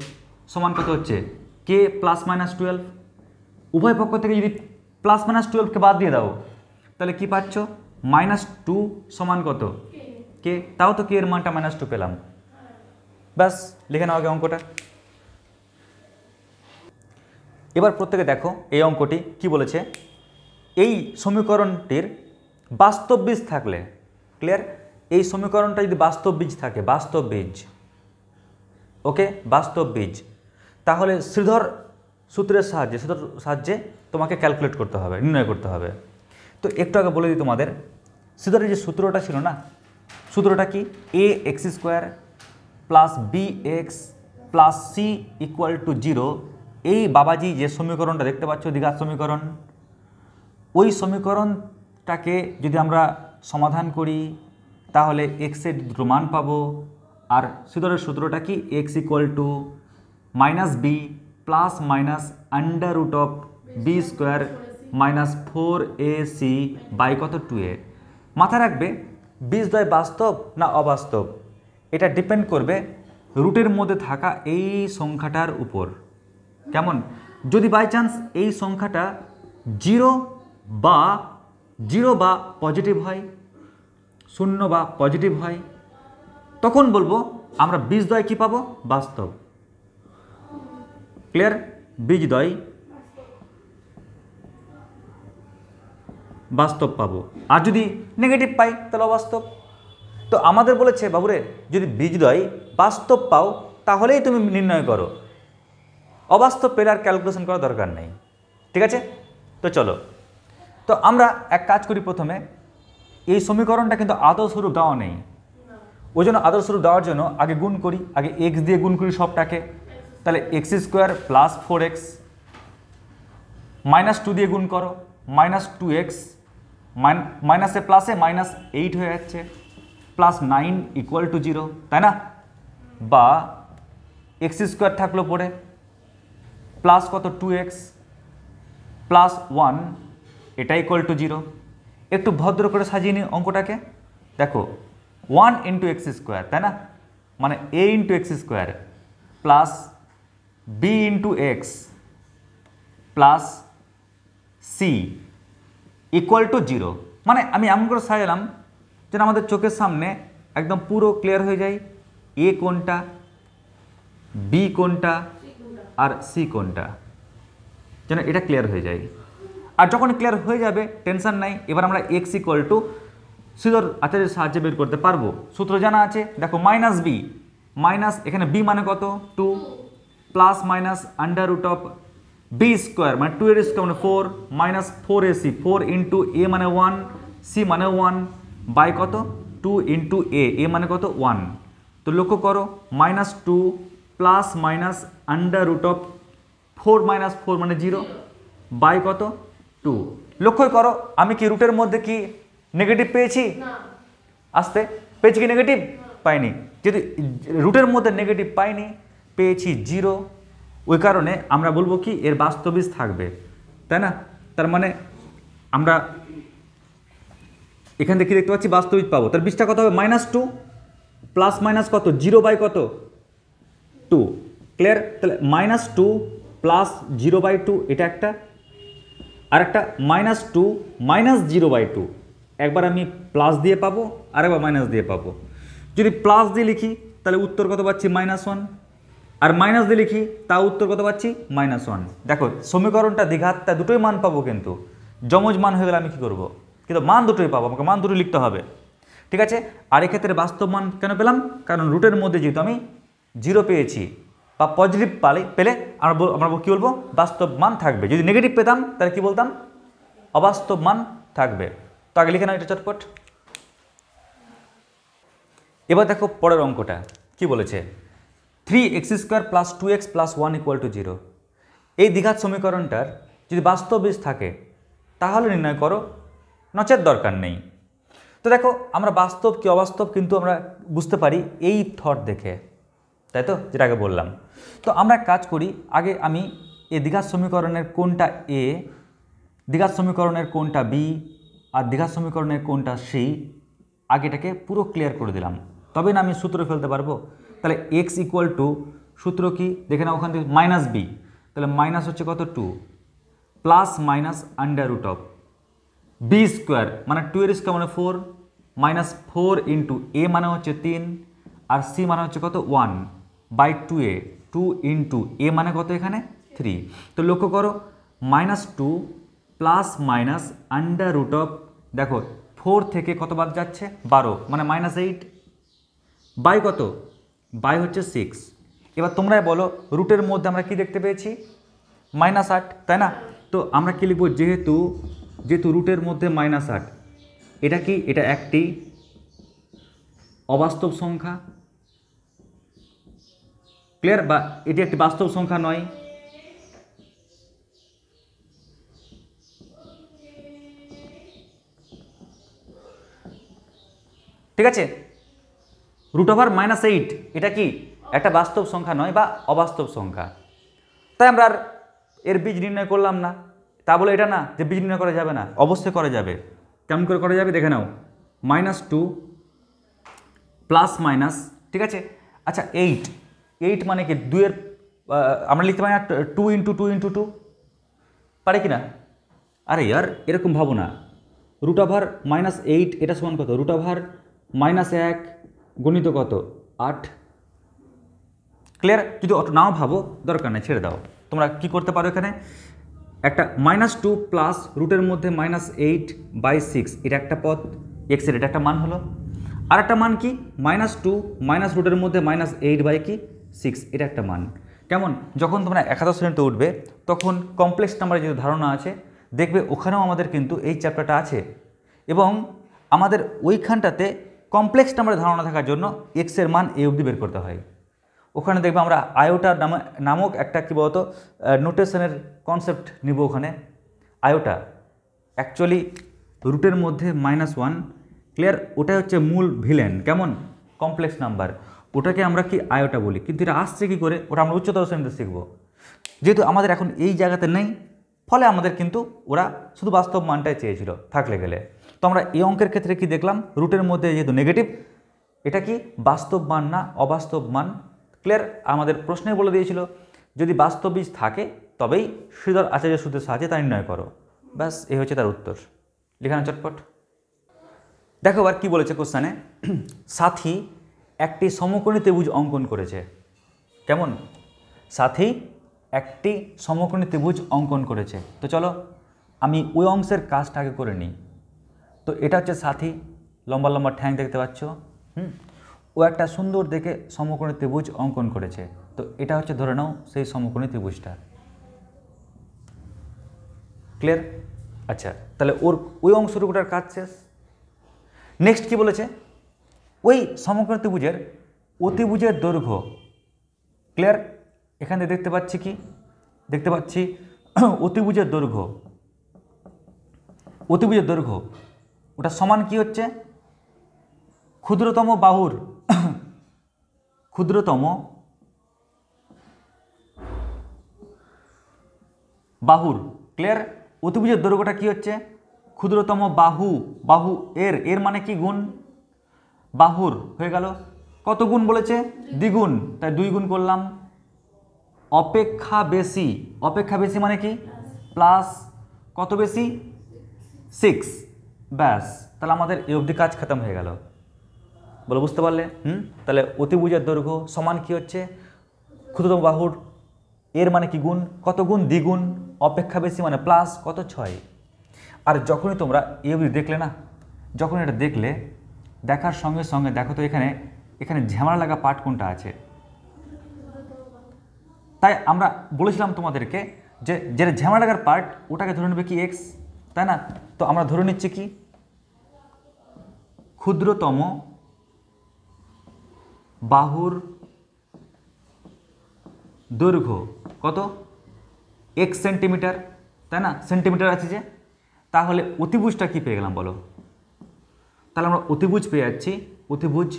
সমান কত হচ্ছে কে প্লাস মাইনাস টুয়েলভ উভয় পক্ষ থেকে যদি প্লাস মাইনাস টুয়েলভকে বাদ দিয়ে দাও তাহলে কি পাচ্ছ মাইনাস টু সমান কত কে তাও তো কে এর মানটা মাইনাস টু পেলাম ব্যাস লিখে নাও আগে অঙ্কটা এবার প্রত্যেকে দেখো এই অঙ্কটি কি বলেছে এই সমীকরণটির বাস্তব বীজ থাকলে ক্লিয়ার এই সমীকরণটা যদি বাস্তব বীজ থাকে বাস্তব বীজ ওকে বাস্তব বীজ তাহলে শ্রীধর সূত্রের সাহায্যে শ্রীধর সাহায্যে তোমাকে ক্যালকুলেট করতে হবে নির্ণয় করতে হবে তো একটু আগে বলে দিই তোমাদের শ্রীধরের যে সূত্রটা ছিল না সূত্রটা কি a x square plus B x plus C equal to zero এই বাবাজি যে সমীকরণটা দেখতে পাচ্ছ দীঘার সমীকরণ ওই সমীকরণটাকে যদি আমরা সমাধান করি তাহলে এক্সের দুটো মান পাবো আর সূত্রের সূত্রটা কি x equal to minus B plus minus under root of B square minus four a c by কত টু এ মাথায় রাখবে বীজদ্বয় বাস্তব না অবাস্তব এটা ডিপেন্ড করবে রুটের মধ্যে থাকা এই সংখ্যাটার উপর কেমন যদি বাই চান্স এই সংখ্যাটা জিরো বা জিরো বা পজিটিভ হয় শূন্য বা পজিটিভ হয় তখন বলবো আমরা বীজদ্বয় কী পাবো বাস্তব ক্লিয়ার বীজদয় বাস্তব পাবো আর যদি নেগেটিভ পাই তাহলে অবাস্তব তো আমাদের বলেছে বাবুরে যদি বীজদয় বাস্তব পাও তাহলেই তুমি নির্ণয় করো অবাস্তব পেলে আর ক্যালকুলেশন করা দরকার নেই ঠিক আছে তো চলো তো আমরা এক কাজ করি প্রথমে এই সমীকরণটা কিন্তু আদৌ দেওয়া নেই ওই জন্য আদর্শরূপ দেওয়ার জন্য আগে গুণ করি আগে এক্স দিয়ে গুণ করি সবটাকে তাহলে x square plus four x minus two দিয়ে গুণ করো মাইনাস টু এক্স মাইনাসে প্লাসে মাইনাস এইট হয়ে যাচ্ছে plus nine equal to zero তাই না বা এক্স স্কোয়ার থাকলো পরে প্লাস কত টু এক্স প্লাস ওয়ান এটা ইকুয়াল টু জিরো একটু ভদ্র করে সাজিয়ে নিই অঙ্কটাকে দেখো ওয়ান ইন্টু এক্স স্কোয়ার তাই না মানে a into x square plus b into x plus C equal to zero মানে আমি এমন করে সাজালাম যেন আমাদের চোখের সামনে একদম পুরো ক্লিয়ার হয়ে যায় এ কোনটা বি কোনটা আর সি কোনটা যেন এটা ক্লিয়ার হয়ে যায় আর যখন ক্লিয়ার হয়ে যাবে টেনশন নাই এবার আমরা এক্স ইকুয়াল টু সিদর আচারের সাহায্যে বের করতে পারবো সূত্র জানা আছে দেখো মাইনাস বি মাইনাস এখানে বি মানে কত two plus minus under root of B square মানে টু এর স্কোয়ার মানে four minus four a c four into এ মানে ওয়ান সি মানে ওয়ান বাই কত টু ইন্টু এ এ মানে কত ওয়ান তো লক্ষ্য করো minus two plus minus under root of four minus four মানে জিরো বাই কত টু লক্ষ্য করো আমি কি রুটের মধ্যে কি নেগেটিভ পেয়েছি আসতে পেয়েছি কি নেগেটিভ পাইনি যদি রুটের মধ্যে নেগেটিভ পাইনি পেয়েছি জিরো ওই কারণে আমরা বলবো কি এর বাস্তবিজ থাকবে তাই না তার মানে আমরা এখান থেকে দেখতে পাচ্ছি বাস্তবিক পাবো তার বিষটা কত হবে মাইনাস টু প্লাস মাইনাস কত জিরো বাই কত টু ক্লিয়ার তাহলে minus two plus zero by two এটা একটা আর একটা minus two minus zero by two একবার আমি প্লাস দিয়ে পাবো আরেকবার মাইনাস দিয়ে পাবো যদি প্লাস দিয়ে লিখি তাহলে উত্তর কত পাচ্ছি মাইনাস ওয়ান আর মাইনাস দিয়ে লিখি তা উত্তর কত পাচ্ছি মাইনাস ওয়ান দেখো সমীকরণটা দীঘাত তা দুটোই মান পাবো কিন্তু যমজ মান হয়ে গেলে আমি কী করবো কিন্তু মান দুটোই পাবো আমাকে মান দুটোই লিখতে হবে ঠিক আছে আর এক্ষেত্রে বাস্তব মান কেন পেলাম কারণ রুটের মধ্যে যেহেতু আমি জিরো পেয়েছি বা পজিটিভ পালে পেলে আমরা আমরা কী বলবো বাস্তব মান থাকবে যদি নেগেটিভ পেতাম তাহলে কী বলতাম অবাস্তব মান থাকবে তো আগে লিখে নাও এটা চটপট এবার দেখো পরের অঙ্কটা কি বলেছে three x square plus two x plus one equal to zero এই দীঘাত সমীকরণটার যদি বাস্তব বীজ থাকে তাহলে নির্ণয় করো নচের দরকার নেই তো দেখো আমরা বাস্তব কি অবাস্তব কিন্তু আমরা বুঝতে পারি এই থট দেখে তাই তো যেটা আগে বললাম তো আমরা কাজ করি আগে আমি এ দীঘাত সমীকরণের কোনটা এ দীঘাত সমীকরণের কোনটা বি আর দীঘা সমীকরণের কোনটা সেই আগেটাকে পুরো ক্লিয়ার করে দিলাম তবে না আমি সূত্র ফেলতে পারবো তাহলে এক্স ইকুয়াল টু সূত্র কি দেখে না ওখান থেকে মাইনাস বি তাহলে মাইনাস হচ্ছে কত two plus minus under root of B square মানে টু এর স্কোয়ার মানে ফোর মাইনাস ফোর ইন্টু এ মানে হচ্ছে তিন আর সি মানে হচ্ছে কত one by two a two into এ মানে কত এখানে থ্রি তো লক্ষ্য করো minus two plus minus under root of দেখো ফোর থেকে কত বাদ যাচ্ছে বারো মানে মাইনাস এইট বাই কত বাই হচ্ছে সিক্স এবার তোমরাই বলো রুটের মধ্যে আমরা কি দেখতে পেয়েছি মাইনাস আট তাই না তো আমরা কি লিখব যেহেতু যেহেতু রুটের মধ্যে মাইনাস আট এটা কি এটা একটি অবাস্তব সংখ্যা ক্লিয়ার বা এটি একটি বাস্তব সংখ্যা নয় ঠিক আছে রুট ওভার মাইনাস এইট এটা কি একটা বাস্তব সংখ্যা নয় বা অবাস্তব সংখ্যা তাই আমরা এর বীজ নির্ণয় করলাম না তা বলে এটা না যে বীজ নির্ণয় করা যাবে না অবশ্যই করা যাবে কেমন করে করা যাবে দেখে নাও মাইনাস টু প্লাস মাইনাস ঠিক আছে আচ্ছা এইট এইট মানে কি দুয়ের আমরা লিখতে পারি না two into two into two পারে কি না আরে ইয়ার এরকম ভাবো না রুট ওভার মাইনাস এইট এটা সমান কত রুট ওভার মাইনাস এক গণিত কত আট ক্লিয়ার যদি অত নাও ভাবো দরকার নেই ছেড়ে দাও তোমরা কি করতে পারো এখানে একটা মাইনাস টু প্লাস রুটের মধ্যে মাইনাস এইট বাই সিক্স এটা একটা পথ এক্সের এটা একটা মান হলো আর একটা মান কি মাইনাস টু মাইনাস রুটের মধ্যে মাইনাস এইট বাই কি সিক্স এটা একটা মান কেমন যখন তোমরা একাদশ শ্রেণীতে উঠবে তখন কমপ্লেক্স নাম্বারের যে ধারণা আছে দেখবে ওখানেও আমাদের কিন্তু এই চ্যাপ্টারটা আছে এবং আমাদের ওইখানটাতে কমপ্লেক্স নাম্বারের ধারণা থাকার জন্য এক্সের মান এ অবধি বের করতে হয় ওখানে দেখবো আমরা আয়োটা নামক একটা কী বলতো নোটেশনের কনসেপ্ট নিব ওখানে আয়োটা অ্যাকচুয়ালি রুটের মধ্যে মাইনাস ওয়ান ক্লিয়ার ওটাই হচ্ছে মূল ভিলেন কেমন কমপ্লেক্স নাম্বার ওটাকে আমরা কি আয়োটা বলি কিন্তু এটা আসছে কী করে ওটা আমরা উচ্চতর শ্রেণীতে শিখব যেহেতু আমাদের এখন এই জায়গাতে নেই ফলে আমাদের কিন্তু ওরা শুধু বাস্তব মানটাই চেয়েছিল থাকলে গেলে আমরা এই অঙ্কের ক্ষেত্রে কি দেখলাম রুটের মধ্যে যেহেতু নেগেটিভ এটা কি বাস্তব মান না অবাস্তব মান ক্লিয়ার আমাদের প্রশ্নে বলে দিয়েছিল যদি বাস্তব বীজ থাকে তবেই শ্রীধর আচার্য সূত্রের সাহায্যে তা নির্ণয় করো ব্যাস এই হচ্ছে তার উত্তর লেখানো চটপট দেখো আর কী বলেছে কোশ্চানে সাথী একটি সমকোণী ত্রিভুজ অঙ্কন করেছে কেমন সাথী একটি সমকোণী ত্রিভুজ অঙ্কন করেছে তো চলো আমি ওই অংশের কাজটা আগে করে নিই তো এটা হচ্ছে সাথী লম্বা লম্বা ঠ্যাং দেখতে পাচ্ছ হুম ও একটা সুন্দর দেখে সমকোণী ত্রিভুজ অঙ্কন করেছে তো এটা হচ্ছে ধরে নাও সেই সমকোণী ত্রিভুজটা ক্লিয়ার আচ্ছা তাহলে ওর ওই অংশটুকুটার কাজ শেষ নেক্সট কি বলেছে ওই সমকোণী ত্রিভুজের অতিভুজের দৈর্ঘ্য ক্লিয়ার এখানে দেখতে পাচ্ছি কি দেখতে পাচ্ছি অতিভুজের দৈর্ঘ্য অতিভুজের দৈর্ঘ্য ওটা সমান কি হচ্ছে ক্ষুদ্রতম বাহুর ক্ষুদ্রতম বাহুর ক্লিয়ার অতিভুজের দৈর্ঘ্যটা কি হচ্ছে ক্ষুদ্রতম বাহু বাহু এর এর মানে কি গুণ বাহুর হয়ে গেল কত গুণ বলেছে দ্বিগুণ তাই দুই গুণ করলাম অপেক্ষা বেশি অপেক্ষা বেশি মানে কি প্লাস কত বেশি সিক্স ব্যাস তাহলে আমাদের এই অবধি কাজ খতম হয়ে গেল বলে বুঝতে পারলে হুম তাহলে অতিভুজের দৈর্ঘ্য সমান কি হচ্ছে ক্ষুদ্রতম বাহুর এর মানে কি গুণ কত গুণ দ্বিগুণ অপেক্ষা বেশি মানে প্লাস কত ছয় আর যখনই তোমরা এই অবধি দেখলে না যখন এটা দেখলে দেখার সঙ্গে সঙ্গে দেখো তো এখানে এখানে ঝ্যামরা লাগা পাঠ কোনটা আছে তাই আমরা বলেছিলাম তোমাদেরকে যে যেটা ঝ্যামরা লাগার পার্ট ওটাকে ধরে নেবে কি এক্স তাই না তো আমরা ধরে নিচ্ছি কি ক্ষুদ্রতম বাহুর দৈর্ঘ্য কত এক সেন্টিমিটার তাই না সেন্টিমিটার আছে যে তাহলে অতিভুজটা কি পেয়ে গেলাম বলো তাহলে আমরা অতিভুজ পেয়ে যাচ্ছি অতিভুজ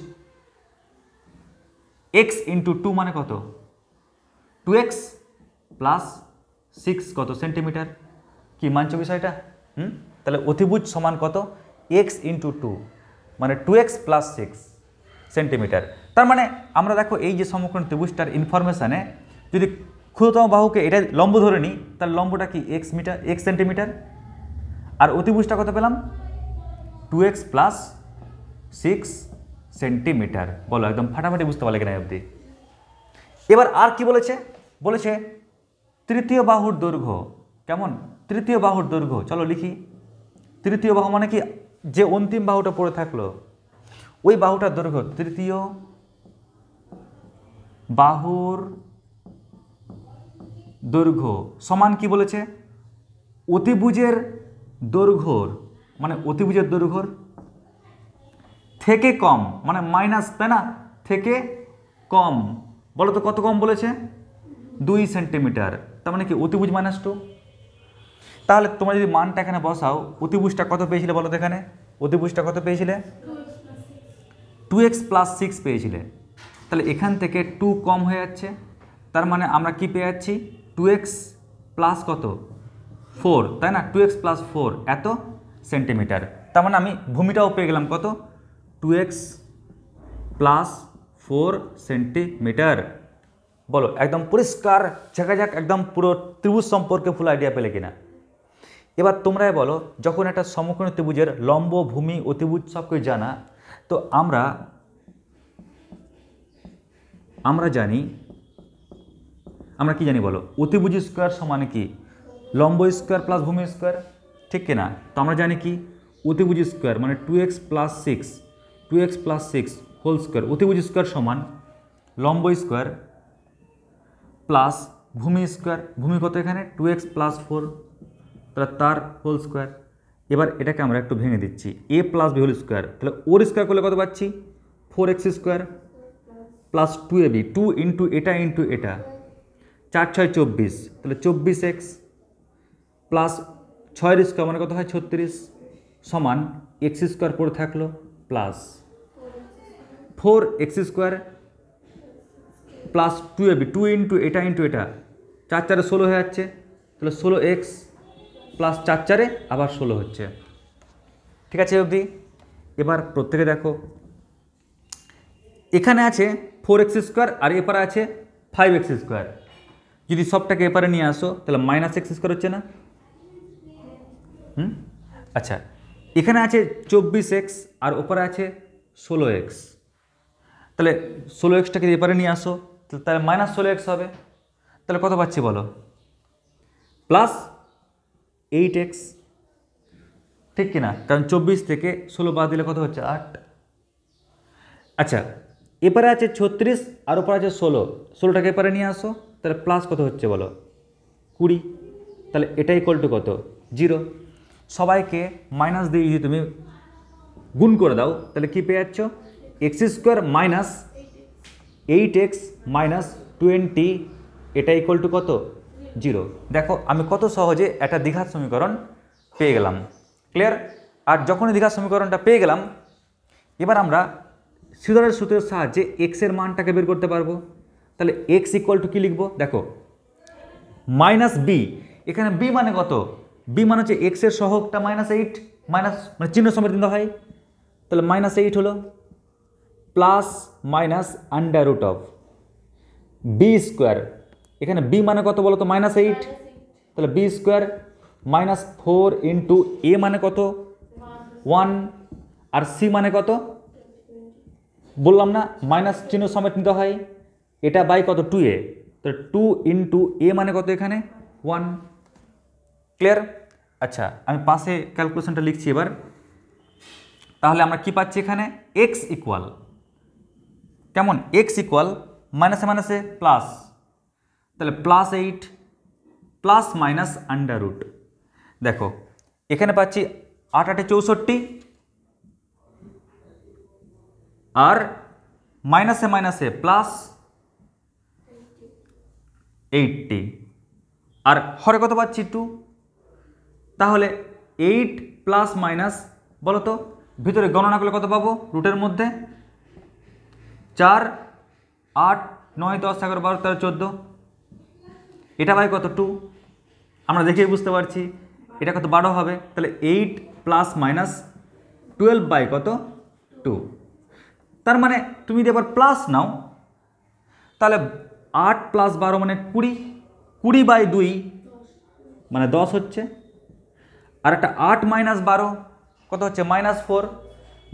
এক্স ইন্টু টু মানে কত টু এক্স প্লাস সিক্স কত সেন্টিমিটার কি মানছো বিষয়টা হুম তাহলে অতিভুজ সমান কত এক্স ইন্টু টু মানে two x plus six centimetre তার মানে আমরা দেখো এই যে সমকোণ ত্রিভুজটার ইনফরমেশানে যদি ক্ষুদ্রতম বাহুকে এটা লম্ব ধরে নিই তাহলে লম্বটা কি এক্স মিটার এক্স সেন্টিমিটার আর অতিভুজটা কত পেলাম two x plus six centimetre বলো একদম ফাটাফাটি বুঝতে পারলে কিনা অবধি এবার আর কি বলেছে বলেছে তৃতীয় বাহুর দৈর্ঘ্য কেমন তৃতীয় বাহুর দৈর্ঘ্য চলো লিখি তৃতীয় বাহু মানে কি যে অন্তিম বাহুটা পড়ে থাকলো ওই বাহুটার দৈর্ঘ্য তৃতীয় বাহুর দৈর্ঘ্য সমান কি বলেছে অতিভুজের দৈর্ঘ্যর মানে অতিভুজের দৈর্ঘ্যর থেকে কম মানে মাইনাস তাই না থেকে কম বলো তো কত কম বলেছে দুই সেন্টিমিটার তার মানে কি অতিভুজ মাইনাস টু তাহলে তোমরা যদি মানটা এখানে বসাও অতিভুজটা কত পেয়েছিলে বলো তো এখানে অতিভুজটা কত পেয়েছিলে টু এক্স প্লাস সিক্স পেয়েছিলে তাহলে এখান থেকে টু কম হয়ে যাচ্ছে তার মানে আমরা কি পেয়ে যাচ্ছি টু এক্স প্লাস কত ফোর তাই না টু এক্স প্লাস ফোর এত সেন্টিমিটার তার মানে আমি ভূমিটাও পেয়ে গেলাম কত two x plus four centimetre বলো একদম পরিষ্কার ঝাঁকাঝাঁক একদম পুরো ত্রিভুজ সম্পর্কে ফুল আইডিয়া পেলে কিনা এবার তোমরাই বলো যখন একটা সমকোণ ত্রিভুজের লম্ব ভূমি অতিভুজ সবকে জানা তো আমরা আমরা জানি আমরা কি জানি বলো অতিভুজ স্কোয়ার সমান কি লম্ব স্কোয়ার প্লাস ভূমি স্কোয়ার ঠিক কিনা তো আমরা জানি কি অতিভুজ স্কোয়ার মানে two x plus six two x plus six whole square অতিভুজ স্কোয়ার সমান লম্ব স্কোয়ার প্লাস ভূমি স্কোয়ার ভূমি কত এখানে টু এক্স প্লাস ফোর তাহলে তার হোল স্কোয়ার এবার এটাকে আমরা একটু ভেঙে দিচ্ছি a plus B whole square তাহলে ওর স্কোয়ার করলে কত পাচ্ছি four x square plus two এ বি টু ইন্টু এটা ইন্টু এটা চার ছয় চব্বিশ তাহলে চব্বিশ এক্স প্লাস ছয়ের স্কোয়ার মানে কত হয় ছত্রিশ সমান এক্স স্কোয়ার পড়ে থাকলো plus four x square plus two এ বি টু ইন্টু এটা ইন্টু এটা চার চারে ষোলো হয়ে যাচ্ছে তাহলে ষোলো এক্স প্লাস চার চারে আবার ষোলো হচ্ছে ঠিক আছে অবধি এবার প্রত্যেকে দেখো এখানে আছে ফোর এক্স স্কোয়ার আর এপারে আছে ফাইভ এক্স স্কোয়ার যদি সবটাকে এপারে নিয়ে আসো তাহলে মাইনাস এক্স স্কোয়ার হচ্ছে না হুম আচ্ছা এখানে আছে চব্বিশ এক্স আর ওপারে আছে ষোলো এক্স তাহলে ষোলো এক্সটাকে এপারে নিয়ে আসো তাহলে মাইনাস ষোলো এক্স হবে তাহলে কত পাচ্ছি বলো প্লাস এইট এক্স ঠিক কিনা কারণ চব্বিশ থেকে ষোলো বাদ দিলে কত হচ্ছে আট আচ্ছা এপারে আছে ছত্রিশ আর ওপরে আছে ষোলো ষোলোটাকে এপারে নিয়ে আসো তাহলে প্লাস কত হচ্ছে বলো কুড়ি তাহলে এটাই ইকল টু কত জিরো সবাইকে মাইনাস দিয়ে যদি তুমি গুণ করে দাও তাহলে কী পেয়ে যাচ্ছ x square minus eight x minus twenty এটা ইকল টু কত জিরো দেখো আমি কত সহজে একটা দীঘার সমীকরণ পেয়ে গেলাম ক্লিয়ার আর যখনই দীঘার সমীকরণটা পেয়ে গেলাম এবার আমরা সিদরের সূত্রের সাহায্যে এক্সের মানটাকে বের করতে পারবো তাহলে এক্স ইকুয়াল টু কী লিখবো দেখো মাইনাস বি এখানে বি মানে কত বি মানে হচ্ছে এক্সের সহগটা মাইনাস এইট মাইনাস মানে চিহ্ন সমৃদ্ধ হয় তাহলে মাইনাস এইট হলো plus minus under root of B square এখানে বি মানে কত বলো তো মাইনাস এইট তাহলে b square minus four into এ মানে কত ওয়ান আর সি মানে কত বললাম না মাইনাস চিহ্ন সমেত নিতে হয় এটা বাই কত টু এ তাহলে টু ইন্টু এ মানে কত এখানে ওয়ান ক্লিয়ার আচ্ছা আমি পাশে ক্যালকুলেশনটা লিখছি এবার তাহলে আমরা কি পাচ্ছি এখানে এক্স ইকুয়াল কেমন এক্স ইকুয়াল মাইনাসে মাইনাসে প্লাস তাহলে plus eight plus minus under root দেখো এখানে পাচ্ছি আট আটে চৌষট্টি আর মাইনাসে মাইনাসে প্লাস এইটটি আর হরে কত পাচ্ছি টু তাহলে এইট প্লাস মাইনাস বলো তো ভিতরে গণনা করলে কত পাবো রুটের মধ্যে চার আট নয় দশ এগারো বারো তেরো চোদ্দো এটা বাই কত টু আমরা দেখেই বুঝতে পারছি এটা কত বারো হবে তাহলে eight plus minus twelve by কত টু তার মানে তুমি যদি এবার প্লাস নাও তাহলে আট প্লাস বারো মানে কুড়ি কুড়ি বাই দুই মানে দশ হচ্ছে আর একটা আট মাইনাস বারো কত হচ্ছে minus four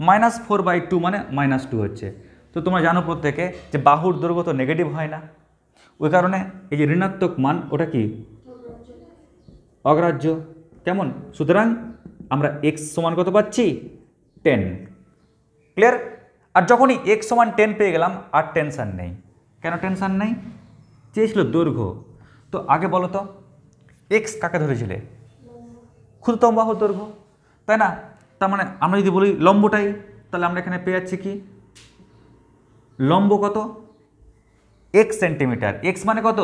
minus four by two মানে মাইনাস টু হচ্ছে তো তোমরা জানো প্রত্যেকে যে বাহুর দৈর্ঘ্য তো নেগেটিভ হয় না ওই কারণে এই যে ঋণাত্মক মান ওটা কি অগ্রাহ্য কেমন সুতরাং আমরা এক্স সমান কত পাচ্ছি টেন ক্লিয়ার আর যখনই এক্স সমান টেন পেয়ে গেলাম আর টেনশান নেই কেন টেনশান নেই চেয়েছিল দৈর্ঘ্য তো আগে বলো তো এক্স কাকে ধরেছিলে ক্ষুদ্রতম বাহুর দৈর্ঘ্য তাই না তার মানে আমরা যদি বলি লম্বটাই তাহলে আমরা এখানে পেয়ে যাচ্ছি কি লম্ব কত এক্স সেন্টিমিটার এক্স মানে কত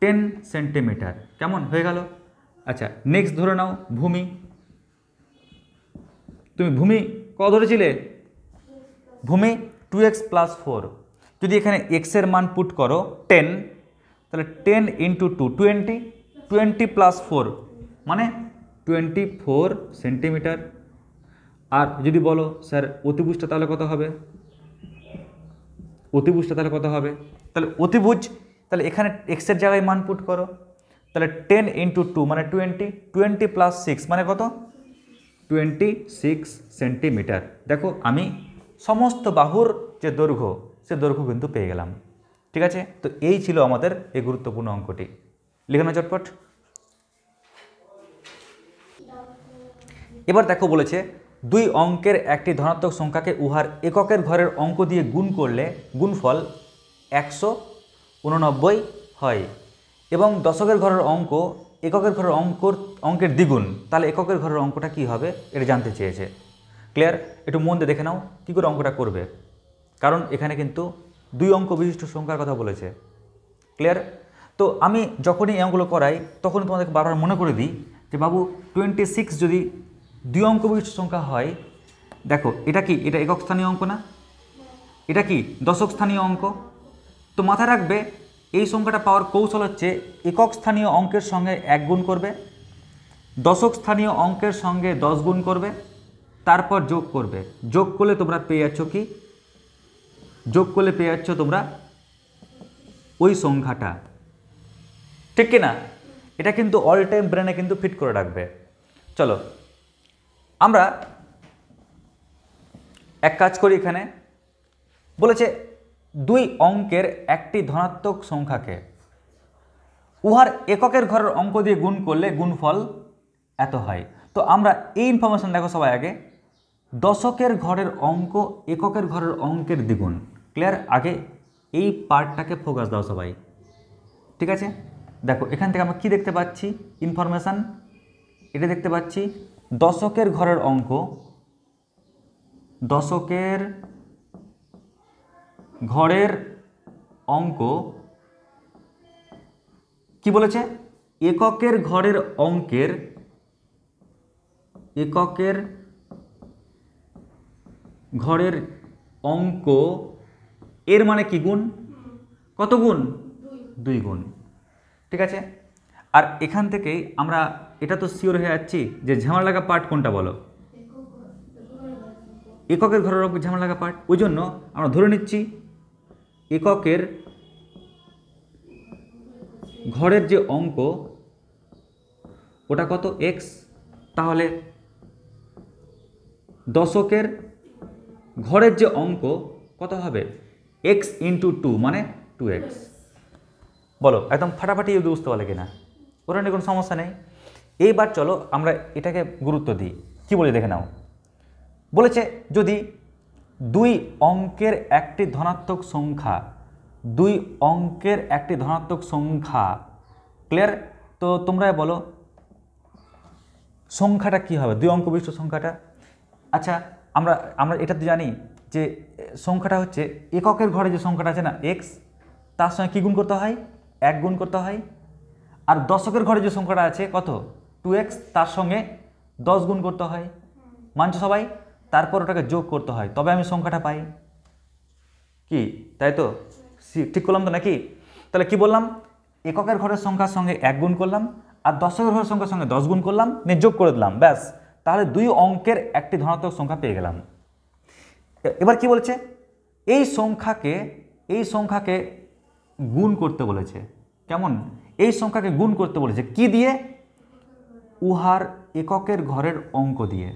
টেন সেন্টিমিটার কেমন হয়ে গেল আচ্ছা নেক্সট ধরে নাও ভূমি তুমি ভূমি ক ধরেছিলে ভূমি টু এক্স প্লাস ফোর যদি এখানে এক্সের মান পুট করো টেন তাহলে ten into two twenty twenty plus four মানে টোয়েন্টি ফোর সেন্টিমিটার আর যদি বলো স্যার অতিভুজটা তাহলে কত হবে অতিভুজটা তাহলে কত হবে তাহলে অতিভুজ তাহলে এখানে এক্সের জায়গায় মান পুট করো তাহলে টেন ইন্টু টু মানে টোয়েন্টি টোয়েন্টি প্লাস সিক্স মানে কত টোয়েন্টি সিক্স সেন্টিমিটার দেখো আমি সমস্ত বাহুর যে দৈর্ঘ্য সে দৈর্ঘ্য কিন্তু পেয়ে গেলাম ঠিক আছে তো এই ছিল আমাদের এই গুরুত্বপূর্ণ অঙ্কটি লিখানো চটপট এবার দেখো বলেছে দুই অঙ্কের একটি ধনাত্মক সংখ্যাকে উহার এককের ঘরের অঙ্ক দিয়ে গুণ করলে গুণফল একশো উননব্বই হয় এবং দশকের ঘরের অঙ্ক এককের ঘরের অঙ্কর অঙ্কের দ্বিগুণ তাহলে এককের ঘরের অঙ্কটা কি হবে এটা জানতে চেয়েছে ক্লিয়ার একটু মন দিয়ে দেখে নাও কী করে অঙ্কটা করবে কারণ এখানে কিন্তু দুই অঙ্ক বিশিষ্ট সংখ্যার কথা বলেছে ক্লিয়ার তো আমি যখনই এই অঙ্কগুলো করাই তখন তোমাদেরকে বারবার মনে করে দিই যে বাবু টোয়েন্টি সিক্স যদি দুই অঙ্ক বিশিষ্ট সংখ্যা হয় দেখো এটা কি এটা একক স্থানীয় অঙ্ক না এটা কি দশক স্থানীয় অঙ্ক তো মাথায় রাখবে এই সংখ্যাটা পাওয়ার কৌশল হচ্ছে একক স্থানীয় অঙ্কের সঙ্গে এক গুণ করবে দশক স্থানীয় অঙ্কের সঙ্গে দশ গুণ করবে তারপর যোগ করবে যোগ করলে তোমরা পেয়ে যাচ্ছ কি যোগ করলে পেয়ে যাচ্ছ তোমরা ওই সংখ্যাটা ঠিক কিনা এটা কিন্তু অল টাইম ব্রেনে কিন্তু ফিট করে রাখবে চলো আমরা এক কাজ করি এখানে বলেছে দুই অঙ্কের একটি ধনাত্মক সংখ্যাকে উহার এককের ঘরের অঙ্ক দিয়ে গুণ করলে গুণফল এত হয় তো আমরা এই ইনফরমেশান দেখো সবাই আগে দশকের ঘরের অঙ্ক এককের ঘরের অঙ্কের দ্বিগুণ ক্লিয়ার আগে এই পার্টটাকে ফোকাস দাও সবাই ঠিক আছে দেখো এখান থেকে আমরা কি দেখতে পাচ্ছি ইনফরমেশান এটা দেখতে পাচ্ছি দশকের ঘরের অঙ্ক দশকের ঘরের অঙ্ক কি বলেছে এককের ঘরের অঙ্কের এককের ঘরের অঙ্ক এর মানে কি গুণ কত গুণ দুই গুণ ঠিক আছে আর এখান থেকেই আমরা এটা তো শিওর হয়ে যাচ্ছি যে ঝামা লাগা পার্ট কোনটা বলো এককের ঘরের অঙ্ক ঝামা লাগা পার্ট ওই জন্য আমরা ধরে নিচ্ছি এককের ঘরের যে অঙ্ক ওটা কত এক্স তাহলে দশকের ঘরের যে অঙ্ক কত হবে এক্স ইন্টু টু মানে টু এক্স বলো একদম ফাটাফাটি বুঝতে পারলে কিনা ওরা নিয়ে কোনো সমস্যা নেই এইবার চলো আমরা এটাকে গুরুত্ব দিই কি বলে দেখে নাও বলেছে যদি দুই অঙ্কের একটি ধনাত্মক সংখ্যা দুই অঙ্কের একটি ধনাত্মক সংখ্যা ক্লিয়ার তো তোমরা বলো সংখ্যাটা কি হবে দুই অঙ্ক বিশিষ্ট সংখ্যাটা আচ্ছা আমরা আমরা এটা তো জানি যে সংখ্যাটা হচ্ছে এককের ঘরে যে সংখ্যাটা আছে না এক্স তার সঙ্গে কী গুণ করতে হয় এক গুণ করতে হয় আর দশকের ঘরে যে সংখ্যাটা আছে কত টু এক্স তার সঙ্গে দশ গুণ করতে হয় মানছো সবাই তারপর ওটাকে যোগ করতে হয় তবে আমি সংখ্যাটা পাই কি তাই তো ঠিক করলাম তো নাকি তাহলে কি বললাম এককের ঘরের সংখ্যার সঙ্গে এক গুণ করলাম আর দশকের ঘরের সংখ্যার সঙ্গে দশ গুণ করলাম নিয়ে যোগ করে দিলাম ব্যাস তাহলে দুই অঙ্কের একটি ধনাত্মক সংখ্যা পেয়ে গেলাম এবার কি বলছে এই সংখ্যাকে এই সংখ্যাকে গুণ করতে বলেছে কেমন এই সংখ্যাকে গুণ করতে বলেছে কি দিয়ে উহার এককের ঘরের অঙ্ক দিয়ে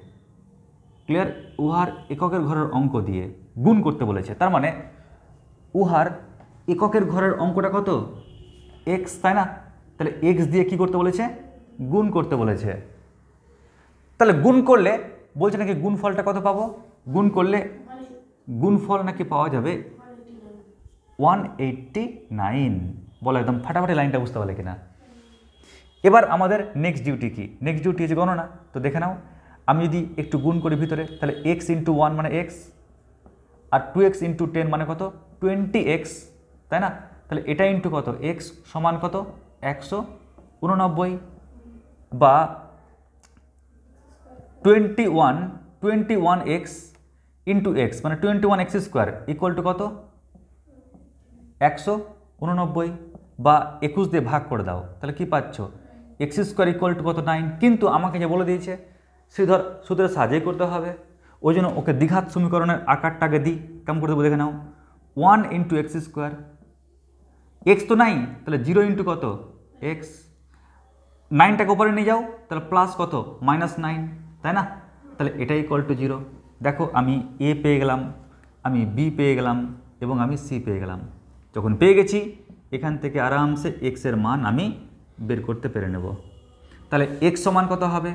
ক্লিয়ার উহার এককের ঘরের অঙ্ক দিয়ে গুণ করতে বলেছে তার মানে উহার এককের ঘরের অঙ্কটা কত এক্স তাই না তাহলে এক্স দিয়ে কি করতে বলেছে গুণ করতে বলেছে তাহলে গুণ করলে বলছে নাকি গুণফলটা কত পাবো গুণ করলে গুণফল নাকি পাওয়া যাবে ওয়ান এইট্টি নাইন বলো একদম ফাটাফাটি লাইনটা বুঝতে পারলে কিনা এবার আমাদের নেক্সট ডিউটি কি নেক্সট ডিউটি হচ্ছে গণনা তো দেখে নাও আমি যদি একটু গুণ করি ভিতরে তাহলে এক্স ইন্টু ওয়ান মানে এক্স আর টু এক্স ইন্টু টেন মানে কত টোয়েন্টি এক্স তাই না তাহলে এটা ইন্টু কত এক্স সমান কত একশো উননব্বই বা twenty one twenty one x into x মানে twenty one x square equal to কত একশো উননব্বই বা একুশ দিয়ে ভাগ করে দাও তাহলে কি পাচ্ছ এক্স স্কোয়ার ইকুয়াল টু কত নাইন কিন্তু আমাকে যে বলে দিয়েছে সে ধর সূত্রের সাহায্যেই করতে হবে ওই জন্য ওকে দ্বিঘাত সমীকরণের আকারটাকে দিই কেমন করে দেবো দেখে নাও one into x square x তো নাই তাহলে জিরো ইন্টু কত এক্স নাইনটাকে উপরে নিয়ে যাও তাহলে প্লাস কত মাইনাস নাইন তাই না তাহলে এটাই ইকুয়াল টু জিরো দেখো আমি এ পেয়ে গেলাম আমি বি পেয়ে গেলাম এবং আমি সি পেয়ে গেলাম যখন পেয়ে গেছি এখান থেকে আরামসে এক্সের মান আমি বের করতে পেরে নেব তাহলে এক্স সমান কত হবে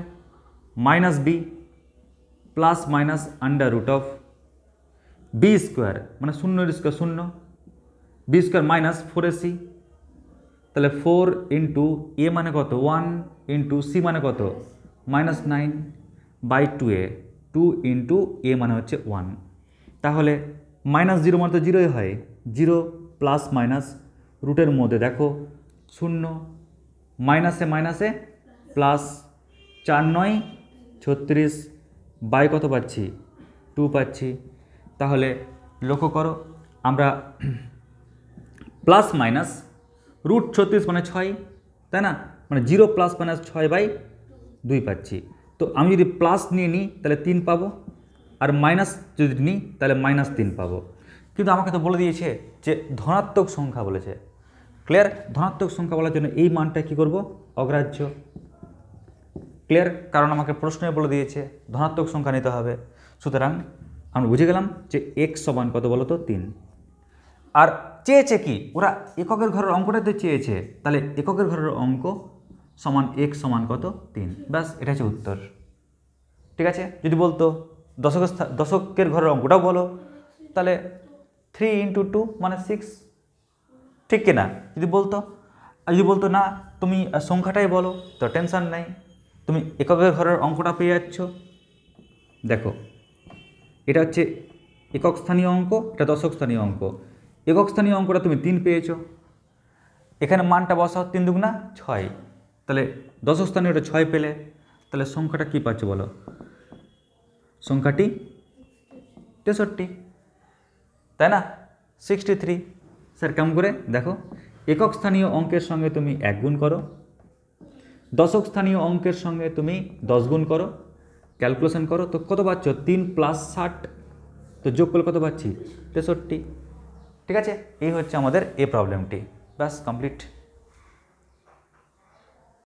minus B plus minus under root of B square মানে শূন্যের স্কোয়ার শূন্য b square minus four a c তাহলে ফোর ইন্টু এ মানে কত ওয়ান ইন্টু সি মানে কত minus nine by two a two into এ মানে হচ্ছে ওয়ান তাহলে মাইনাস জিরো মানে তো জিরোই হয় জিরো প্লাস মাইনাস রুটের মধ্যে দেখো শূন্য মাইনাসে মাইনাসে প্লাস চার নয় ছত্রিশ বাই কত পাচ্ছি টু পাচ্ছি তাহলে লক্ষ্য করো আমরা প্লাস মাইনাস রুট ছত্রিশ মানে ছয় তাই না মানে জিরো প্লাস মাইনাস ছয় বাই দুই পাচ্ছি তো আমি যদি প্লাস নিয়ে নিই তাহলে তিন পাবো আর মাইনাস যদি নিই তাহলে মাইনাস তিন পাবো কিন্তু আমাকে তো বলে দিয়েছে যে ধনাত্মক সংখ্যা বলেছে ক্লিয়ার ধনাত্মক সংখ্যা বলার জন্য এই মানটা কি করব অগ্রাহ্য ক্লিয়ার কারণ আমাকে প্রশ্নে বলে দিয়েছে ধনাত্মক সংখ্যা নিতে হবে সুতরাং আমরা বুঝে গেলাম যে এক্স সমান কত বলো তো তিন আর চেয়েছে কি ওরা এককের ঘরের অঙ্কটা তো চেয়েছে তাহলে এককের ঘরের অঙ্ক সমান এক সমান কত তিন ব্যাস এটা হচ্ছে উত্তর ঠিক আছে যদি বলতো দশকের দশকের ঘরের অঙ্কটাও বলো তাহলে থ্রি ইন্টু টু মানে সিক্স ঠিক কিনা যদি বলতো যদি বলতো না তুমি সংখ্যাটাই বলো তো টেনশান নাই তুমি এককের ঘরের অঙ্কটা পেয়ে যাচ্ছ দেখো এটা হচ্ছে একক স্থানীয় অঙ্ক এটা দশক স্থানীয় অঙ্ক একক স্থানীয় অঙ্কটা তুমি তিন পেয়েছো এখানে মানটা বসাও তিন না ছয় তাহলে দশক স্থানীয় ওটা ছয় পেলে তাহলে সংখ্যাটা কি পাচ্ছ বলো সংখ্যাটি তেষট্টি তাই না সিক্সটি থ্রি স্যার কেমন করে দেখো একক স্থানীয় অঙ্কের সঙ্গে তুমি এক গুণ করো দশক স্থানীয় অঙ্কের সঙ্গে তুমি দশ গুণ করো ক্যালকুলেশন করো তো কত পাচ্ছ তিন প্লাস ষাট তো যোগ করলে কত পাচ্ছি তেষট্টি ঠিক আছে এই হচ্ছে আমাদের এ প্রবলেমটি ব্যাস কমপ্লিট